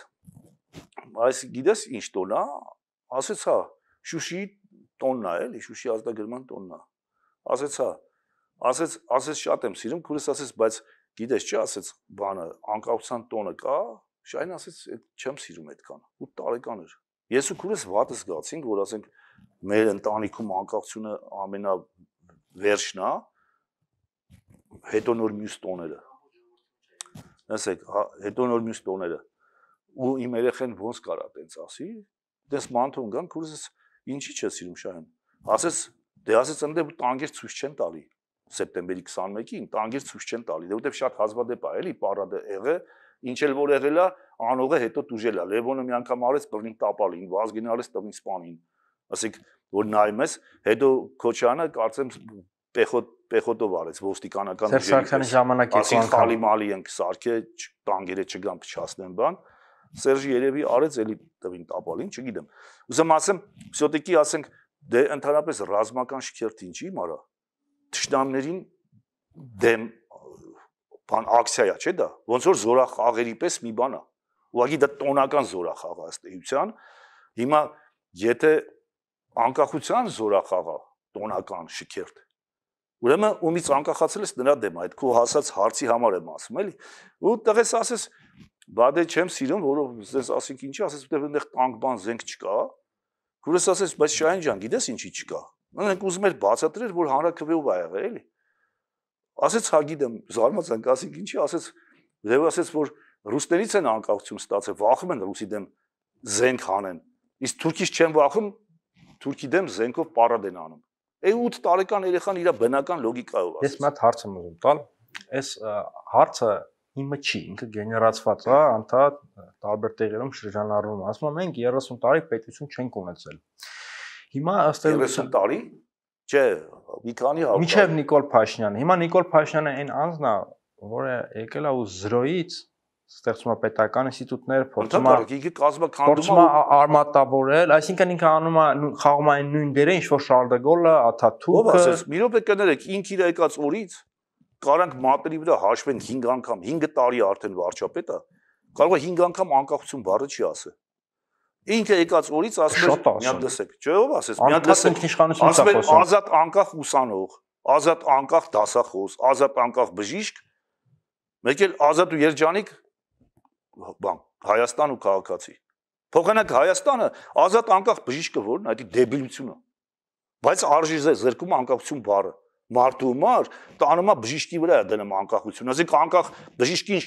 S2: այս գիտես ինչ տոն է, ասեց հա, շուշի տոննա էլի, շուշի ազդագրման տոննա է ասեց հա ասեց ասեց շատ եմ սիրում քուրս ասեց բայց գիտես չի ասեց բանը անկախության տոնը կա շայն ասեց չեմ սիրում այդքան 8 տարեկան էր ես ու քուրս վատս գացինք որ ասենք մեր ընտանիքում անկախությունը ամենա վերջն է հետո նոր մյուս տոները ասեք հա, հետո նոր մյուս տոները ու իմ երեխեն ոնց կարա տենց ասի դες մանթոն գան քուրսս ինչի՞ չես սիրում շայն ասես Դե ասեց ընդ տանգեր ցույց չեն տալի սեպտեմբերի 21-ին, տանգեր ցույց չեն տալի, որովհետև շատ հազվադեպ է, էլի պարադը եղը, ինչ էլ որ եղել է, անողը հետո դուժել է։ Լևոնը մի անգամ արեց բռնին տապալին, Վազգենը արեց տվին սպանին։ Ասիկ որ նայում ես, հետո Քոչյանը կարծեմ պեխոտ պեխոտով արեց ոստիկանական դժգոհ։ Սերժ Սարգսյանի ժամանակ երկու անգամ ասի խալիմալի ենք սարքե, տանգերը չգամ կչացնեն բան։ Սերժը երևի արեց էլի տվին տապալին, չգիտեմ։ Ուզում ասեմ, Սյոտիկի ասենք դե ընդհանրապես ռազմական շքերթ ինչի մարա ճշտամներին դեմ բան ակցիա չէ դա ոնց որ զորախ աղերի պես մի բան է ուղղակի դա տոնական զորախաղ է ըստ էության հիմա եթե անկախության զորախաղը տոնական շքերթ ուրեմն ումից անկախացել ես նրա դեմ այդ քո հասած հարցի համար եմ ասում էլի ու տեղես ասես բադե չեմ սիրում որով ասես ասենք ինչի ասես որտեղ այնտեղ տանկ բան զենք չկա հա Քուրս ասեց, բայց Շահյան ջան, գիտես ինչի չկա։ Մենք ուզում էր բացատրել, որ հանրակրվեով ա եղել, էլի։ Ասեց, հա գիտեմ, զարմացանք, ասենք ինչի, ասեց, Լևը ասեց, որ ռուսներից են անկախություն ստացել, վախում են ռուսի դեմ զենք հանեն։ Իսկ թուրքից չեն վախում, թուրքի դեմ զենքով պարադ են անում։ Է 8 տարեկան երեխան իր բնական լոգիկայով ասում։ Ես մի
S1: հատ հարց եմ ուզում տալ։ Այս հարցը հիմա չի, ինքը գեներացված է, անդադ տարբեր տեղերում շրջանառվում։ Ասում եմ, մենք 30 տարի պետություն չենք ունեցել։
S2: Հիմա ըստ 30 տարի չէ, մի քանի հարյուր։ Միջև
S1: Նիկոլ Փաշինյանը։ Հիմա Նիկոլ Փաշինյանը այն անձն է, որը եկել է ու 0-ից ստեղծում է պետական ինստիտուտներ, փորձում է
S2: ինքը կազմը քանդում է
S1: արմատավորել, այսինքն ինքը անում է խաղում այն նույն դերը, ինչ որ Շարլ դե Գոլը, Աթաթուրքը։ Ո՞վ ասես,
S2: մի րոպե կներեք, ինքը իր եկած օրից կարանք մատերի վրա հաշվենք 5 անգամ, 5 տարի արդեն վարչապետը, կարող է 5 անգամ անկախություն բառը չի ասել։ Ինքը եկած օրից ասում է՝ միան դսեք։ Չէ՞ ով ասես, միան դսեք։ Ասում է ազատ անկախ ուսանող, ազատ անկախ դասախոս, ազատ անկախ բժիշկ, մեկ էլ ազատ ու երջանիկ բան, Հայաստան ու քաղաքացի։ Փոխանակ Հայաստանը ազատ անկախ բժիշկը որն է, այդ դեբիլությունն է։ Բայց արժի զերկում անկախություն բառը մարդու մար տանում է բժիշկի վրա դնում անկախություն ասենք անկախ բժիշկին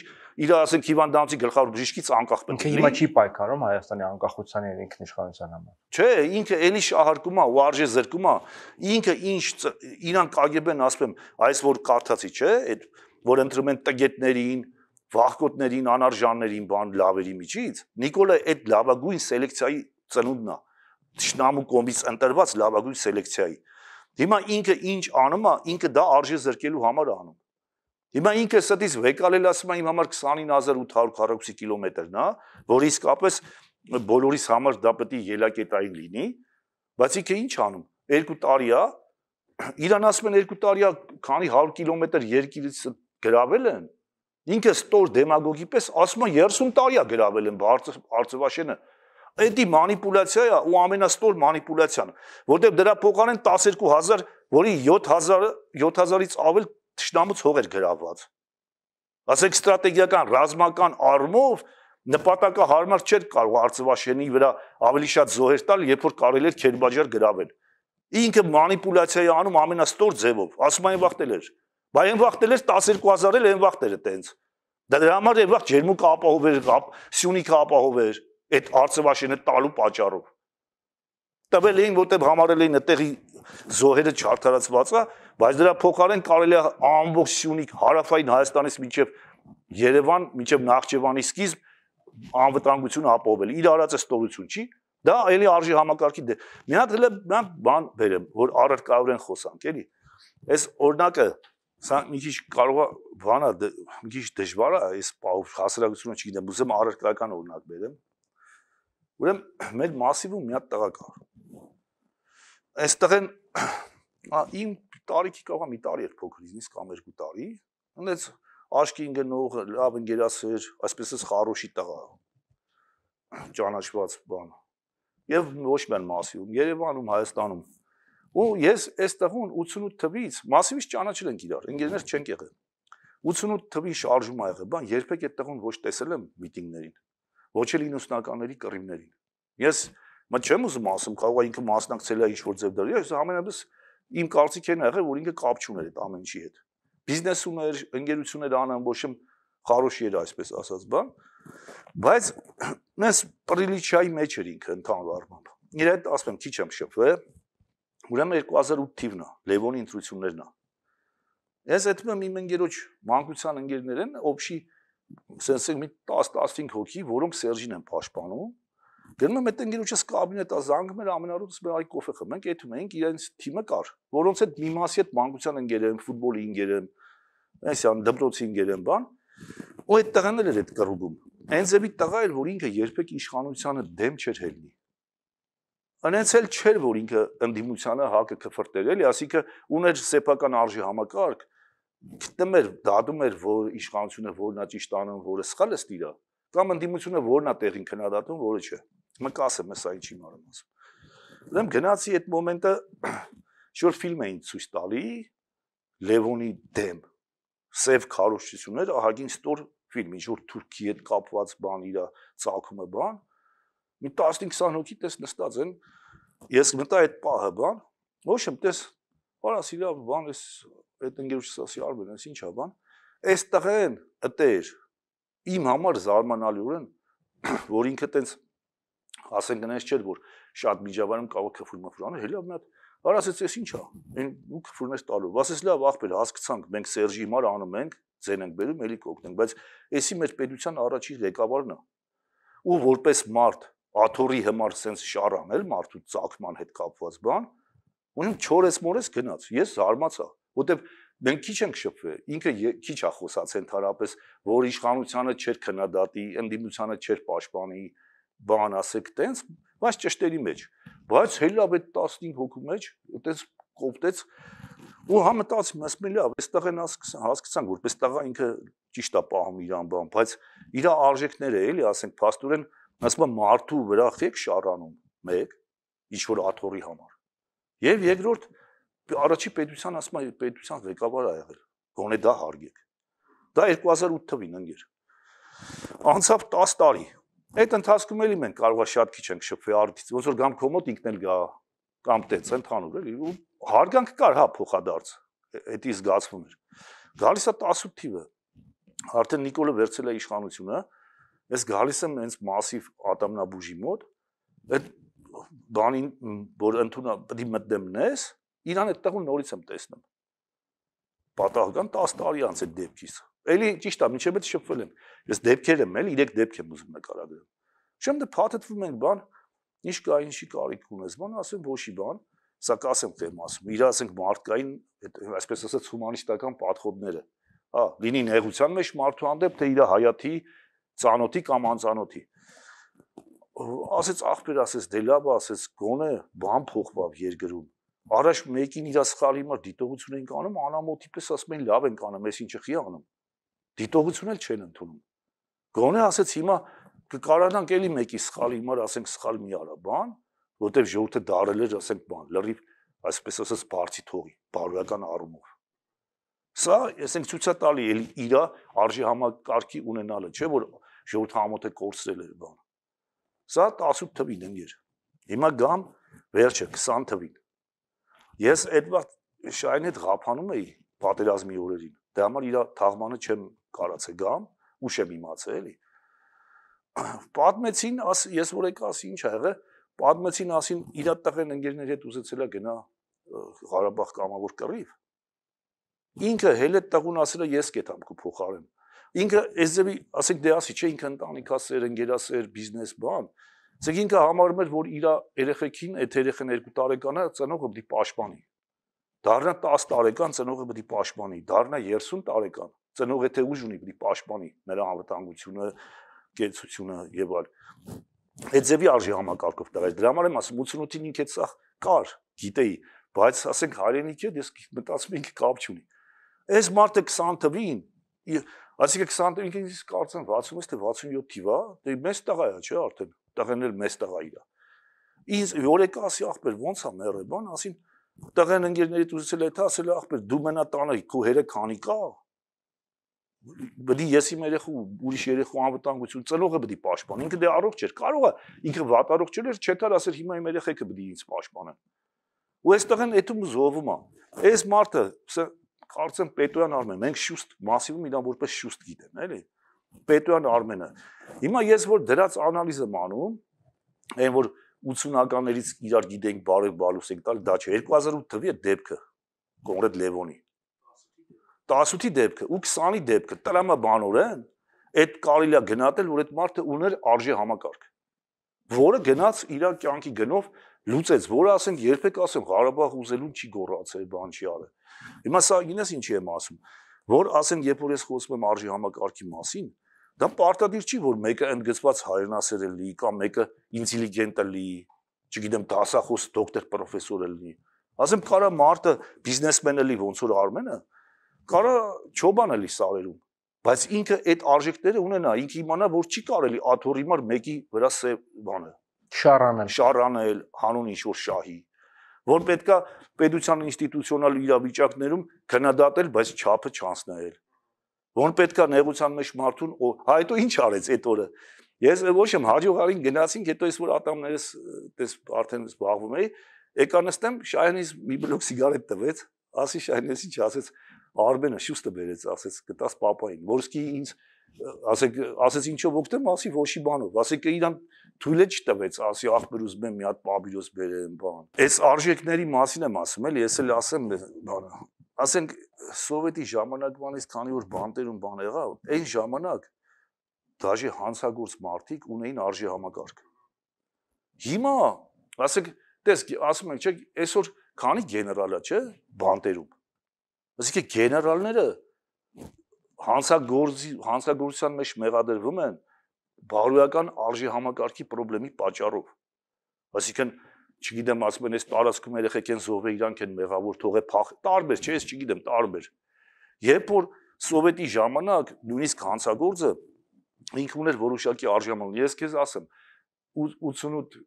S2: իր ասենք հիվանդանոցի գլխավոր բժիշկից անկախ պետք է հիմա չի
S1: պայքարում հայաստանի անկախության եւ ինքնիշխանության համար
S2: չէ ինքը էլի շահարկում է ու արժե զրկում է ինքը ինչ իրան կագեբեն ասում եմ այս որ կարդացի չէ այդ որ ընտրում են տգետներին վախկոտներին անարժաններին բան լավերի միջից նիկոլը այդ լավագույն սելեկցիայի ծնունդն է ճշնամու կոմից ընտրված լավագույն սելեկցիայի Հիմա ինքը ինչ անում է, ինքը դա արժե զրկելու համար է անում։ Հիմա ինքը ստից վեկալել ասում է իմ համար 29800 քառակուսի կիլոմետրն է, որ իսկապես բոլորիս համար դա պետք է ելակետային լինի, բայց ինքը ինչ անում։ 2 տարի է Իրան ասում են 2 տարի է քանի 100 կիլոմետր երկիրից գրավել են։ Ինքը ստոր դեմագոգի պես ասում է 30 տարի է գրավել են Արցախ Արցախաշենը։ արծ, Է դի մանիպուլյացիա է ու ամենաստոր մանիպուլյացիան, որտեղ դրա փոխարեն 12000, որի 7000-ը 7000-ից ավել ճշտամուց հող էր գրաված։ Ասենք ստրատեգիական, ռազմական արմով նպատակահարմար չէր կարող Արծվաշենի վրա ավելի շատ զոհեր տալ, երբ որ կարելի էր քերբաջար գրավել։ Ինքը մանիպուլյացիա է անում ամենաստոր ձևով, ասում այն վախտել էր։ Բայց այն վախտել էր 12000-ը, այն վախտերը տենց։ Դա դրա համար էր վախ ջերմուկը ապահովեր, սյունիքը ապահովեր այդ արծվաշենը տալու պատճառով տվել էին որտեղ համարել էին այդտեղի զոհերը չարդարացված է բայց դրա փոխարեն կարելի է ամբողջ Սյունիք հարավային Հայաստանից մինչև Երևան մինչև Նախճեվանի սկիզբ անվտանգությունը ապահովել իր արածը ստորություն չի դա ելի արժի համակարգի դե մի հատ հենց նրանք բան բերեմ որ առարկայորեն խոսանք էլի այս օրնակը սա մի քիչ կարող է բանա դե- մի քիչ դժվար է այս հասարակությունը չգիտեմ ուզեմ առարկայական օրնակ բերեմ Ուրեմն մեր massive-ում մի հատ տղա կա։ Այս տղեն իմ տարիքի կարող է մի տարի էր փոքր ինձ կամ երկու տարի, այնպես աշկին գնող, լավ ընկերասեր, այսպես էս խարոշի տղա ճանաչված բան։ Եվ ոչ միայն massive-ում, Երևանում, Հայաստանում։ Ու ես այս տղուն 88 թվից massive-ից ճանաչել ենք իրար, ընկերներ չենք եղել։ 88 թվի շարժում ա եղել, բան երբեք այդ տղուն ոչ տեսել եմ միտինգներին ոչ էլ 90-ականների կռիվներին։ Ես մը չեմ ուզում ասեմ, կարող է ինքը մասնակցել է ինչ-որ ձև դրի, այս ամենաբես իմ կարծիքն է եղել, որ ինքը կապ չուներ այդ ամեն ինչի հետ։ Բիզնես ուներ, ընկերություններ անամբոշում խարոշ էր այսպես ասած բան, բայց մենք պրիլիչայի մեջ էր ինքը ընդհանուր առմամբ։ Իր հետ ասում եմ, քիչ եմ շփվել։ Ուրեմն 2008 թիվն է, Լևոնի ընտրություններն է։ Ես հետո իմ ընկերոջ մանկության ընկերներ են, օբշի սենսենք մի 10-15 հոգի, որոնք Սերժին են պաշտպանում։ Գնում եմ այդ ընկերոջս կաբինետա զանգում էր ամենառուտս մեր այ կոֆե խմում ենք, եթում ենք, իրենց թիմը կար, որոնց հետ մի մասի հետ մանկության ընկեր են, ֆուտբոլի ընկեր են, այսյան դպրոցի ընկեր են, բան։ Ու այդ տղաներ էր այդ կռուբում։ Հենց էմի տղա էր, որ ինքը երբեք իշխանությանը դեմ չէր հելնի։ Անենց էլ չէր, որ ինքը ընդդիմությանը հակը կֆրտեր, էլի, ասիկա ուներ սեփական արժի համակարգ, գտնում էր, դատում էր, որ իշխանությունը որն է ճիշտ անում, որը սխալ է ստիրա, կամ ընդդիմությունը որն է տեղին քննադատում, որը չէ։ Հիմա կասեմ, ես այն չիմ արում ասում։ Ուրեմն գնացի այդ մոմենտը, շուտ ֆիլմ էին ցույց տալի Լևոնի դեմ։ Սև քարոշչություններ, ահագին ստոր ֆիլմ, ինչ որ Թուրքի հետ կապված բան իրա ցակումը բան։ Մի 15-20 հոգի տես նստած են։ Ես մտա այդ պահը բան, ոչ եմ տես Արա սիրավ բան էս այդ ընկերուշս ասի Արմեն, էս ի՞նչ է բան։ Այս տղեն ըտեր իմ համար զարմանալիորեն որ ինքը տենց ասենք այնպես չէր որ շատ միջավայրում կարող քֆուր մֆուրանը հելա մի հատ արա ասեց էս ի՞նչ է այն ու քֆուրներ տալու ասես լավ ախպեր հասկացանք մենք Սերժի հիմար անում ենք ձեն ենք բերում էլի կօգնենք բայց էսի մեր պետության առաջի ղեկավարն է ու որպես մարդ աթորի հմար sense շարան էլ մարդու ցակման հետ կապված բան Ուրեմն 4-ից մորից գնաց։ Ես զարմացա, որտեվ մենք քիչ ենք շփվել։ Ինքը քիչ է խոսած ընդհանրապես, որ իշխանությունը չէր քննադատի, ընդդիմությունը չէր պաշտպանի, բան ասեք տենց, բայց ճշտերի մեջ։ Բայց հելավ այդ 15 հոգու մեջ այտենց կոպտեց ու հա մտածում ես մի լավ, այստեղ են հասկացան, որպես տղա ինքը ճիշտ է պահում իր անբան, բայց իր արժեքները էլի, ասենք, փաստորեն, ասում եմ մարդու վրա խեք շարանում մեկ ինչ որ աթորի համար Եվ երկրորդ առաջի պետության ասում է պետության ղեկավար ա եղել։ Գոնե դա հարգեք։ Դա 2008 թվին ընկեր։ Անցավ 10 տարի։ Այդ ընթացքում էլի մենք կարողա շատ քիչ ենք շփվել արդից, ոնց որ գամ կոմոդ ինքն էլ գա կամ տեց ընդհանուր էլի ու հարգանք կար հա փոխադարձ։ Էդի զգացվում էր։ Գալիս է 18 թիվը։ Արդեն Նիկոլը վերցել է իշխանությունը։ Ես գալիս եմ հենց մասիվ ատամնաբուժի մոտ։ Այդ բանին որ ընդունա պետք է մտնեմ նես, իրան այդտեղ ու նորից եմ տեսնում։ Պատահական 10 տարի անց է դեպքից։ Էլի ճիշտ է, ինչեւ էլ շփվել եմ։ Ես դեպքեր եմ, էլ 3 դեպք եմ ուզում նկարագրել։ Շեմ դե փաթեթվում ենք բան, ինչ կա, ինչի կարիք ունես։ Բան ասեմ, ոչի բան, սա կասեմ թեմ ասում։ Իրա ասենք մարդկային, այսպես ասած հումանիստական պատխոբները։ Հա, լինի նեղության մեջ մարդու հանդեպ, թե իր հայաթի, ծանոթի կամ անծանոթի ասեց աղբեր, ասեց դե լավ, ասեց գոնե բան փոխվավ երկրում։ Առաջ մեկին իր սխալի մար դիտողություն են անում, անամոթիպես ասում են լավ են անում, ես ինչի խի անում։ Դիտողություն էլ չեն ընդունում։ Գոնե ասեց հիմա կկարանանք էլի մեկի սխալի մար, ասենք սխալ մի արա բան, որտեվ ժողովուրդը դարել էր, ասենք բան, լրիվ, այսպես ասած բարձի թողի, բարոյական առումով։ Սա, ասենք ցույց է տալի էլի իր արժի համակարգի ունենալը, չէ՞ որ ժողովուրդը համոթը կորցրել էր բանը։ Սա 18 թվին ընկեր։ Հիմա գամ վերջը 20 թվին։ Ես այդ շայն այդ ղափանում էի պատերազմի օրերին։ Դե համար իր թաղմանը չեմ կարացե գամ, ուշ եմ իմացել, էլի։ Պատմեցին, աս, ես որ եկա, ասի ինչ ա եղել, պատմեցին, ասին իր տղեն ընկերների հետ ուզեցել է գնա Ղարաբաղ կամավոր կռիվ։ Ինքը հել այդ տղուն ասել է ես կետամ կփոխարեմ ինքը այս ձևի, ասենք դե ասի, չէ, ինքը ընտանիքասեր, ընկերասեր, բիզնես բան, ասենք ինքը համարում էր, որ իր երեխեքին, այդ երեխան 2 տարեկանը ծնողը պետք է պաշտպանի։ Դառնա 10 տարեկան, ծնողը պետք է պաշտպանի, դառնա 30 տարեկան, ծնողը թե ուժ ունի, պետք է պաշտպանի նրա անվտանգությունը, կեցությունը եւ այլն։ Այդ ձևի արժի համակարգով տղայր։ Դրա համար եմ ասում 88-ին ինքեც սա կար, գիտեի, բայց ասենք հայրենիքի հետ ես մտածում ինքը կապ չունի։ Այս մարտը 20 թվին Այսինքն 20 ինքնից կարծեմ 60-ից թե 67 թիվա, դե մեծ տղա է, չէ՞ արդեն։ Տղեն էլ մեծ տղա իրա։ Ինձ որեկա ասի ախպեր, ո՞նց է մերը, բան, ասին տղեն ընկերների դուրսել է, թե ասել է ախպեր, դու մնա տանը, քո հերը քանի կա։ Բդի ես իմ երեխու ուրիշ երեխու անվտանգություն ծնողը բդի պաշտպան։ Ինքը դե առողջ էր, կարող է ինքը վատ առողջ էր, չեթար ասել հիմա իմ երեխեքը բդի ինձ պաշտպանեն։ Ու այս տղեն էտում զովում է։ Այս մարդը կարծեմ Պետոյան Արմեն, մենք շուտ massive-ում իրան որպես շուտ գիտեմ, էլի։ Պետոյան Արմենը։ Հիմա ես որ դրած անալիզ եմ անում, այն որ 80-ականներից իրար գիտենք բարև բալուս ենք տալ, դա չէ 2008 թվի է դեպքը կոնկրետ Լևոնի 18-ի դեպքը ու 20-ի դեպքը տրամա բանորեն այդ կարելի է գնահատել, որ այդ մարդը ուներ արժե համակարգ, որը գնաց իր կյանքի գնով լուծեց, որը ասենք երբեք ասեմ Ղարաբաղ ուզելուն չի գոռացել, բան չի արել։ Հիմա սա գինես ինչի եմ ասում, որ ասենք երբ որ ես խոսում եմ արժի համակարգի մասին, դա պարտադիր չի, որ մեկը ընդգծված հայրենասերը լի կամ մեկը ինտելիգենտը լի, չգիտեմ, դասախոս, դոկտոր, պրոֆեսոր լինի։ Ասեմ կարա մարդը բիզնեսմենը լի ոնց որ Արմենը, կարա ճոբանը լի սարերում բայց ինքը այդ արժեքները ունենա, ինքը իմանա, որ չի կարելի աթորի մար մեկի վրա սե բանը շարանել շարանել հանուն ինչ որ շահի որ պետքա պետության ինստիտուցիոնալ իրավիճակներում քննադատել բայց չափը չանցնել որ պետքա նեղության մեջ մարդուն հա հետո ինչ արեց այդ օրը ես ոչ եմ հաջողարին գնացինք հետո ես որ ատամներս դες արդեն զբաղվում էի եկա նստեմ շայանից մի բլոկ սիգարետ տվեց ասի շայանից ինչ ասեց արբենը շուստը բերեց ասեց գտած papayin որսկի ինձ ասեք ասես ինչով օգտեմ ասի ոչի բանով ասեք իրան թույլը չտվեց ասի ախպեր ուզում եմ մի հատ պաբիրոս բերեմ բան այս արժեքների մասին եմ ասում էլի ես էլ ասեմ բանը ասենք սովետի ժամանակվանից քանի որ բանտերում բան եղավ, այն ժամանակ դաժի հանցագործ մարդիկ ունեին արժի համակարգ։ Հիմա, ասենք, տես, ասում եք, չէ, այսօր քանի գեներալ է, չէ, բանտերում։ Այսինքն գեներալները հանցագործի հանցագործության մեջ մեղադրվում են բարոյական արժի համակարգի խնդրի պատճառով։ Այսինքն, չգիտեմ, ասում են, այս տարածքում երեխեք են զոհվել, իրանք են մեղավոր, թողե փախ։ Տարբեր, չէ, ես չգիտեմ, տարբեր։ Երբ որ սովետի ժամանակ նույնիսկ հանցագործը ինքը ուներ որոշակի արժանանալ։ Ես քեզ ասեմ, 88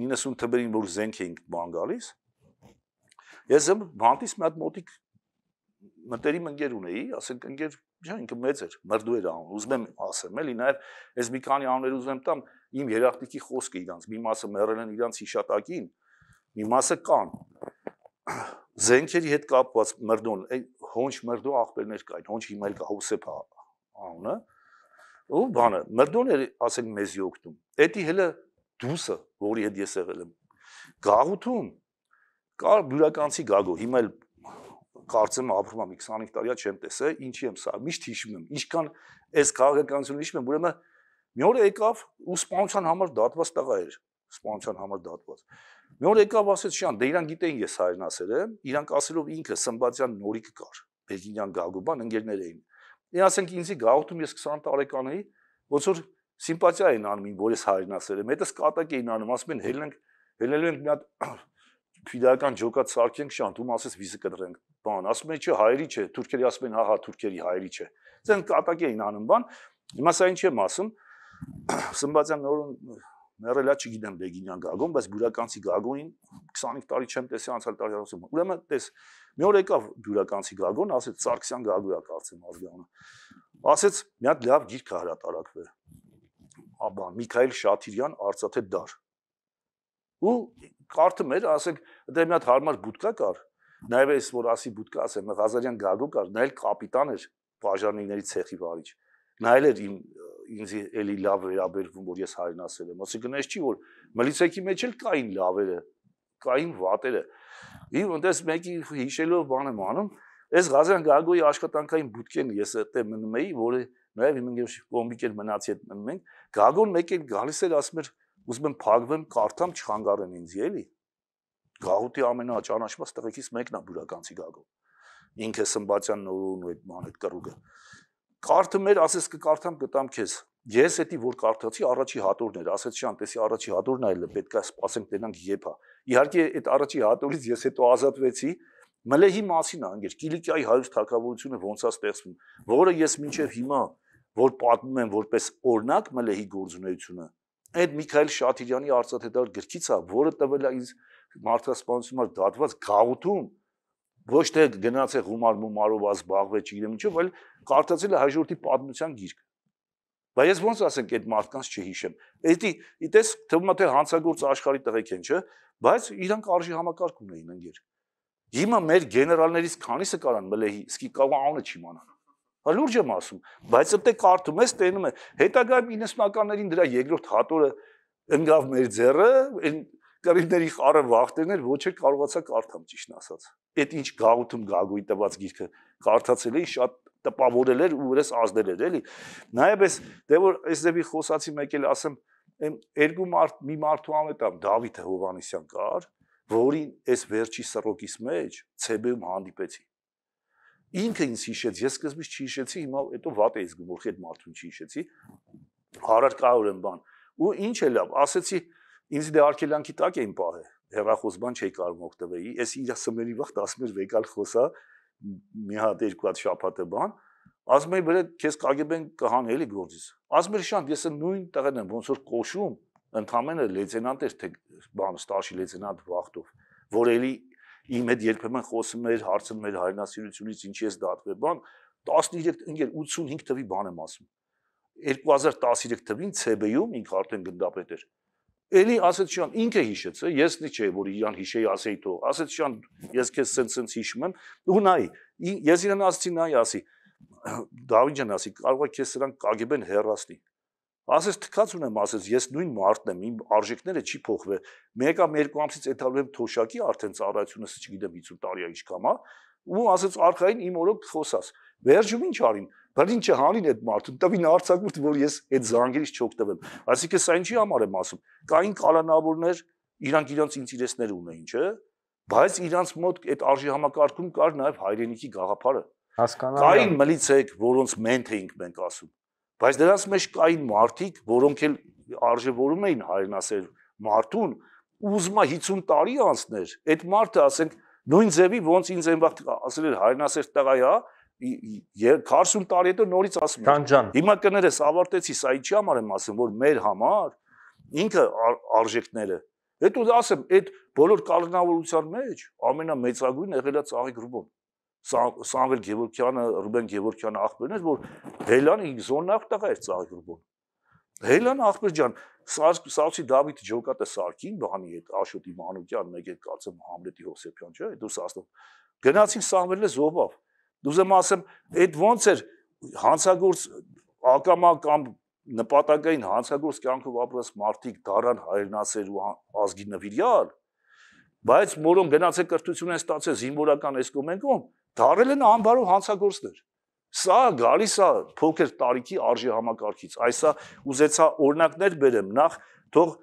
S2: 90 թվերին որ զենք էինք բան գալիս, ես համ հանդիս մի հատ մոտիկ մտերիմ ընկեր ունեի, ասենք ընկեր, չէ, ինքը մեծ էր, մրդու էր անում, ուզում եմ ասեմ, էլի նաև այս մի քանի աններ ուզում եմ տամ իմ երախտիկի խոսքը իրանց, մի մասը մեռել են իրանց հիշատակին, մի մասը կան։ Զենքերի հետ կապված մրդոն, այ հոնչ մրդու աղբերներ կային, հոնչ հիմա էլ կա Հովսեփ անունը։ Ու բանը, մրդոն էր ասենք մեզի օգտում։ Էդի հələ դուսը, որի հետ ես եղել եմ։ Գաղութում կար բյուրականցի գագո, հիմա էլ կարծեմ ապրում եմ 25 տարիա չեմ տեսել, ինչի եմ սա, միշտ հիշում եմ, ինչքան այս քաղաքականությունը հիշում եմ, ուրեմն մի օր եկավ ու սպանության համար դատված տղա էր, սպանության համար դատված։ Մի օր եկավ ասեց շան, դե իրան գիտեին ես հայրն ասել եմ, իրանք ասելով ինքը Սմբատյան նորիկ կար, Բերգինյան Գագուբան ընկերներ էին։ Ես ասենք ինձի գաղութում ես 20 տարեկան էի, ոնց որ սիմպաթիա էին անում, որ ես հայրն ասել եմ, հետս կատակ էին անում, ասում են հելնենք, հելնելու ենք մի հատ քրիդական ջոկա ցարկենք շանթում ասես վիզը կդրենք բան ասում են չէ հայերի չէ թուրքերի ասում են հա հա թուրքերի հայերի չէ դեն կատակ էին անում բան հիմա սա ինչ եմ ասում սմբատյան օրն մեռելա չգիտեմ Բեգինյան Գագոն, բայց բյուրականցի Գագոնին 25 տարի չեմ տեսի անցյալ տարի ասում։ Ուրեմն տես մի օր եկավ բյուրականցի Գագոն, ասեց Սարգսյան Գագոյա կարծեմ ազգանը։ Ասեց մի հատ լավ գիրք հրատարակվել։ Աբա Միքայել Շաթիրյան արծաթե դար ու կարդում էր, ասենք, դե մի հատ հարմար բուտկա կար, նաև էս որ ասի բուտկա, ասեմ, Ղազարյան Գագո կար, նա էլ կապիտան էր բաժանիների ցեխի վարիչ։ Նա էլ էր իմ ինձ էլի լավ վերաբերվում, որ ես հարին ասել եմ, ասի գնես չի որ մլիցեքի մեջ էլ կային լավերը, կային վատերը։ Իմ այնտես մեկի հիշելով բան եմ անում, այս Ղազարյան Գագոյի աշխատանքային բուտկեն ես այդտեղ մնում էի, որը նաև իմ ինձ կոմիկ էր մնացի այդ մնում ենք։ Գագոն մեկ էլ գալիս էր ասում էր ուզում եմ փակվեմ, կարդամ, չխանգարեն ինձ, էլի։ Գաղութի ամենաճանաչված տղեկից մեկն է բյուրականցի Գագոն։ Ինքը Սմբատյանն օրուն ու այդ ման այդ կռուգը։ Կարդը մեր ասես կկարդամ կտամ քեզ։ Ես էդի որ կարդացի առաջի հատորն էր, ասեց շան, տեսի առաջի հատորն այլ է, պետք է սպասենք տենանք եփ է։ Իհարկե այդ առաջի հատորից ես հետո ազատվեցի, մլեհի մասին անգեր, Կիլիկիայի 100 թակավորությունը ոնց է ստեղծվում, որը ես մինչև հիմա որ պատմում եմ որպես օրնակ մլեհի գործունեությունը այդ Միքայել Շաթիրյանի արծաթեդալ գրքից է, որը տվել է ինձ մարդասպանության համար դատված գաղութում ոչ թե գնաց է գումար մումարով ազբաղվեց չգիտեմ ինչով, այլ կարդացել է հաջորդի պատմության գիրք։ Բայց ես ոնց ասենք այդ մարդկանց չհիշեմ։ Էդի, իտես թվում է թե հանցագործ աշխարհի տղեկ են, չէ՞, բայց իրանք արժի համակարգ ունեին ընկեր։ Հիմա մեր գեներալներից քանիսը կարան մլեհի, սկի կարող անունը չիմանան։ Հա լուրջ եմ ասում, բայց եթե կարդում ես, տենում ես, հետագայում 90-ականներին դրա երկրորդ հատորը ընկավ մեր ձեռը, այն կարիբների խառը վախտերն էր, ոչ էլ կարողացա կարդամ ճիշտ ասած։ Այդ ինչ գաղութում գագույի տված գիրքը կարդացել էի, շատ տպավորել էր ու երես ազդել էր, էլի։ Նաև էս դե որ էս դեպի խոսացի մեկ էլ ասեմ, այն երկու մարդ մի մարդու անվետամ Դավիթ Հովանեսյան կար, որին էս վերջի սրոկից մեջ ՑԲ-ում հանդիպեցի Ինքը ինձ հիշեց, ես սկզբից չհիշեցի, հիմա հետո վատ էի զգում, որ այդ մարդուն չհիշեցի։ Հարկավոր եմ բան։ Ու ինչ է լավ, ասեցի ինձ դե արկելանքի տակ էին պահել հերախոս բան չի կարող օգտվեի։ Էս իր սմերի վաղ 10-ից վեկալ խոսա մի հատ երկու հատ շապատը բան, ասում էի բրե քեզ կագեբեն կհանելի գործից։ Ասում էր շանտ ես նույն տեղն եմ ոնց որ կոշում ընդամենը լեյտենանտ էր թե բան ստաշի լեյտենանտ վախտով, որ էլի իմ հետ երբեմն խոսում էր, հարցնում էր հայրենասիրությունից ինչի ես դատվել, բան 13 ընկեր 85 թվի բան եմ ասում։ 2013 թվին ՑԲ-ում ինքը արդեն գնդապետ էր։ Էլի ասեցյան ինքը հիշեց, ես նի չէ որ իրան հիշեի ասեի թող։ Ասեցյան ես քեզ սենց սենց հիշում եմ։ Ու նայ, ես իրան ասացի նայ ասի։ Դավիթ ջան ասի, կարող է քեզ սրան կագեբեն հերացնի ասես թքած ունեմ, ասես ես նույն մարդն եմ, իմ արժեքները չի փոխվել։ Մեկը երկու ամսից ենթարկվում թոշակի, արդեն ծառայությունս չգիտեմ 50 տարի է ինչքամ է, ու ասես արխային իմ օրոք խոսած։ Վերջում ինչ արին։ Բլին չհանին այդ մարդուն, տվին արցակուրդ, որ ես այդ զանգերից չօգտվեմ։ Այսինքն սա ինչի համար եմ ասում։ Կային կալանավորներ, իրանք իրանք ինտերեսներ ունեին, չէ՞։ Բայց իրանք մոտ այդ արժի համակարգում կար նաև հայրենիքի գաղափարը։
S1: Հասկանալի։ Կային
S2: մլիցեք, որոնց մենթ էինք մենք ասում Բայց դրանց մեջ կային մարդիկ, որոնք էլ արժևորում էին հայրենասեր մարդուն, ուզմա 50 տարի անցներ, այդ մարդը ասենք նույն ձևի ոնց ինձ այն վաղ ասել էր հայրենասեր տղայա, 40 տարի հետո նորից ասում եմ։ Ջան, հիմա կներես ավարտեցի, սա ինչի համար եմ ասում, որ մեր համար ինքը արժեքները Հետո ասեմ, այդ բոլոր կառնավորության մեջ ամենամեծագույնը եղել է ծաղիկ Ռուբոն։ Սամվել Գևորգյանը, Ռուբեն Գևորգյանը ախպերն էր, որ Հելան 5 զոննախ տղա էր ծաղրուբոն։ Հելան ախպեր ջան, Սաուսի Դավիթ Ջոկատը Սարգին բանի հետ Աշոտի Մանուկյան մեկ էր կարծեմ Համլետի Հովսեփյան, չէ՞, դու ասում։ Գնացին Սամվելը զոհվավ։ Դուզեմ ասեմ, այդ ոնց էր հանցագործ ակամա կամ նպատակային հանցագործ կյանքով ապրած մարդիկ դարան հայրենասեր ու հա, ազգի նվիրյալ, բայց մորոն գնացել կրթություն են ստացել զինվորական էսկոմենկոմ, դարել են անբարով հանցագործներ։ Սա գալիս է փոքր տարիքի արժի համակարգից։ Այսա ուզեցա օրինակներ բերեմ, նախ թող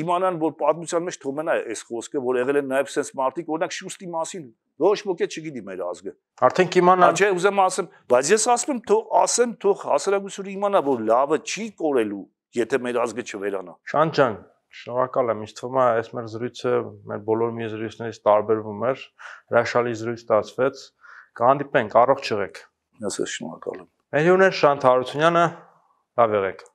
S2: իմանան, որ պատմության մեջ թողնա է այս խոսքը, որ եղել են նաև sense մարդիկ, օրինակ շուստի մասին ոչ ոք է չգիտի մեր ազգը։ Արդեն կիմանա։ Չէ, ուզեմ ասեմ, բայց ես ասում եմ, թող ասեմ, թող հասարակությունը իմանա, որ լավը չի կորելու, եթե մեր ազգը չվերանա։
S1: Շան ջան, շնորհակալ եմ։ Ինձ թվում է, այս մեր զրույցը մեր բոլոր մի զրույցներից տարբերվում էր։ Հրաշալի զրույց ստացվեց։ Կհանդիպենք, առողջ եղեք։ Ես շնորհակալ եմ։ Մեր հյուրն է Շանթ Հարությունյանը, լավ եղեք։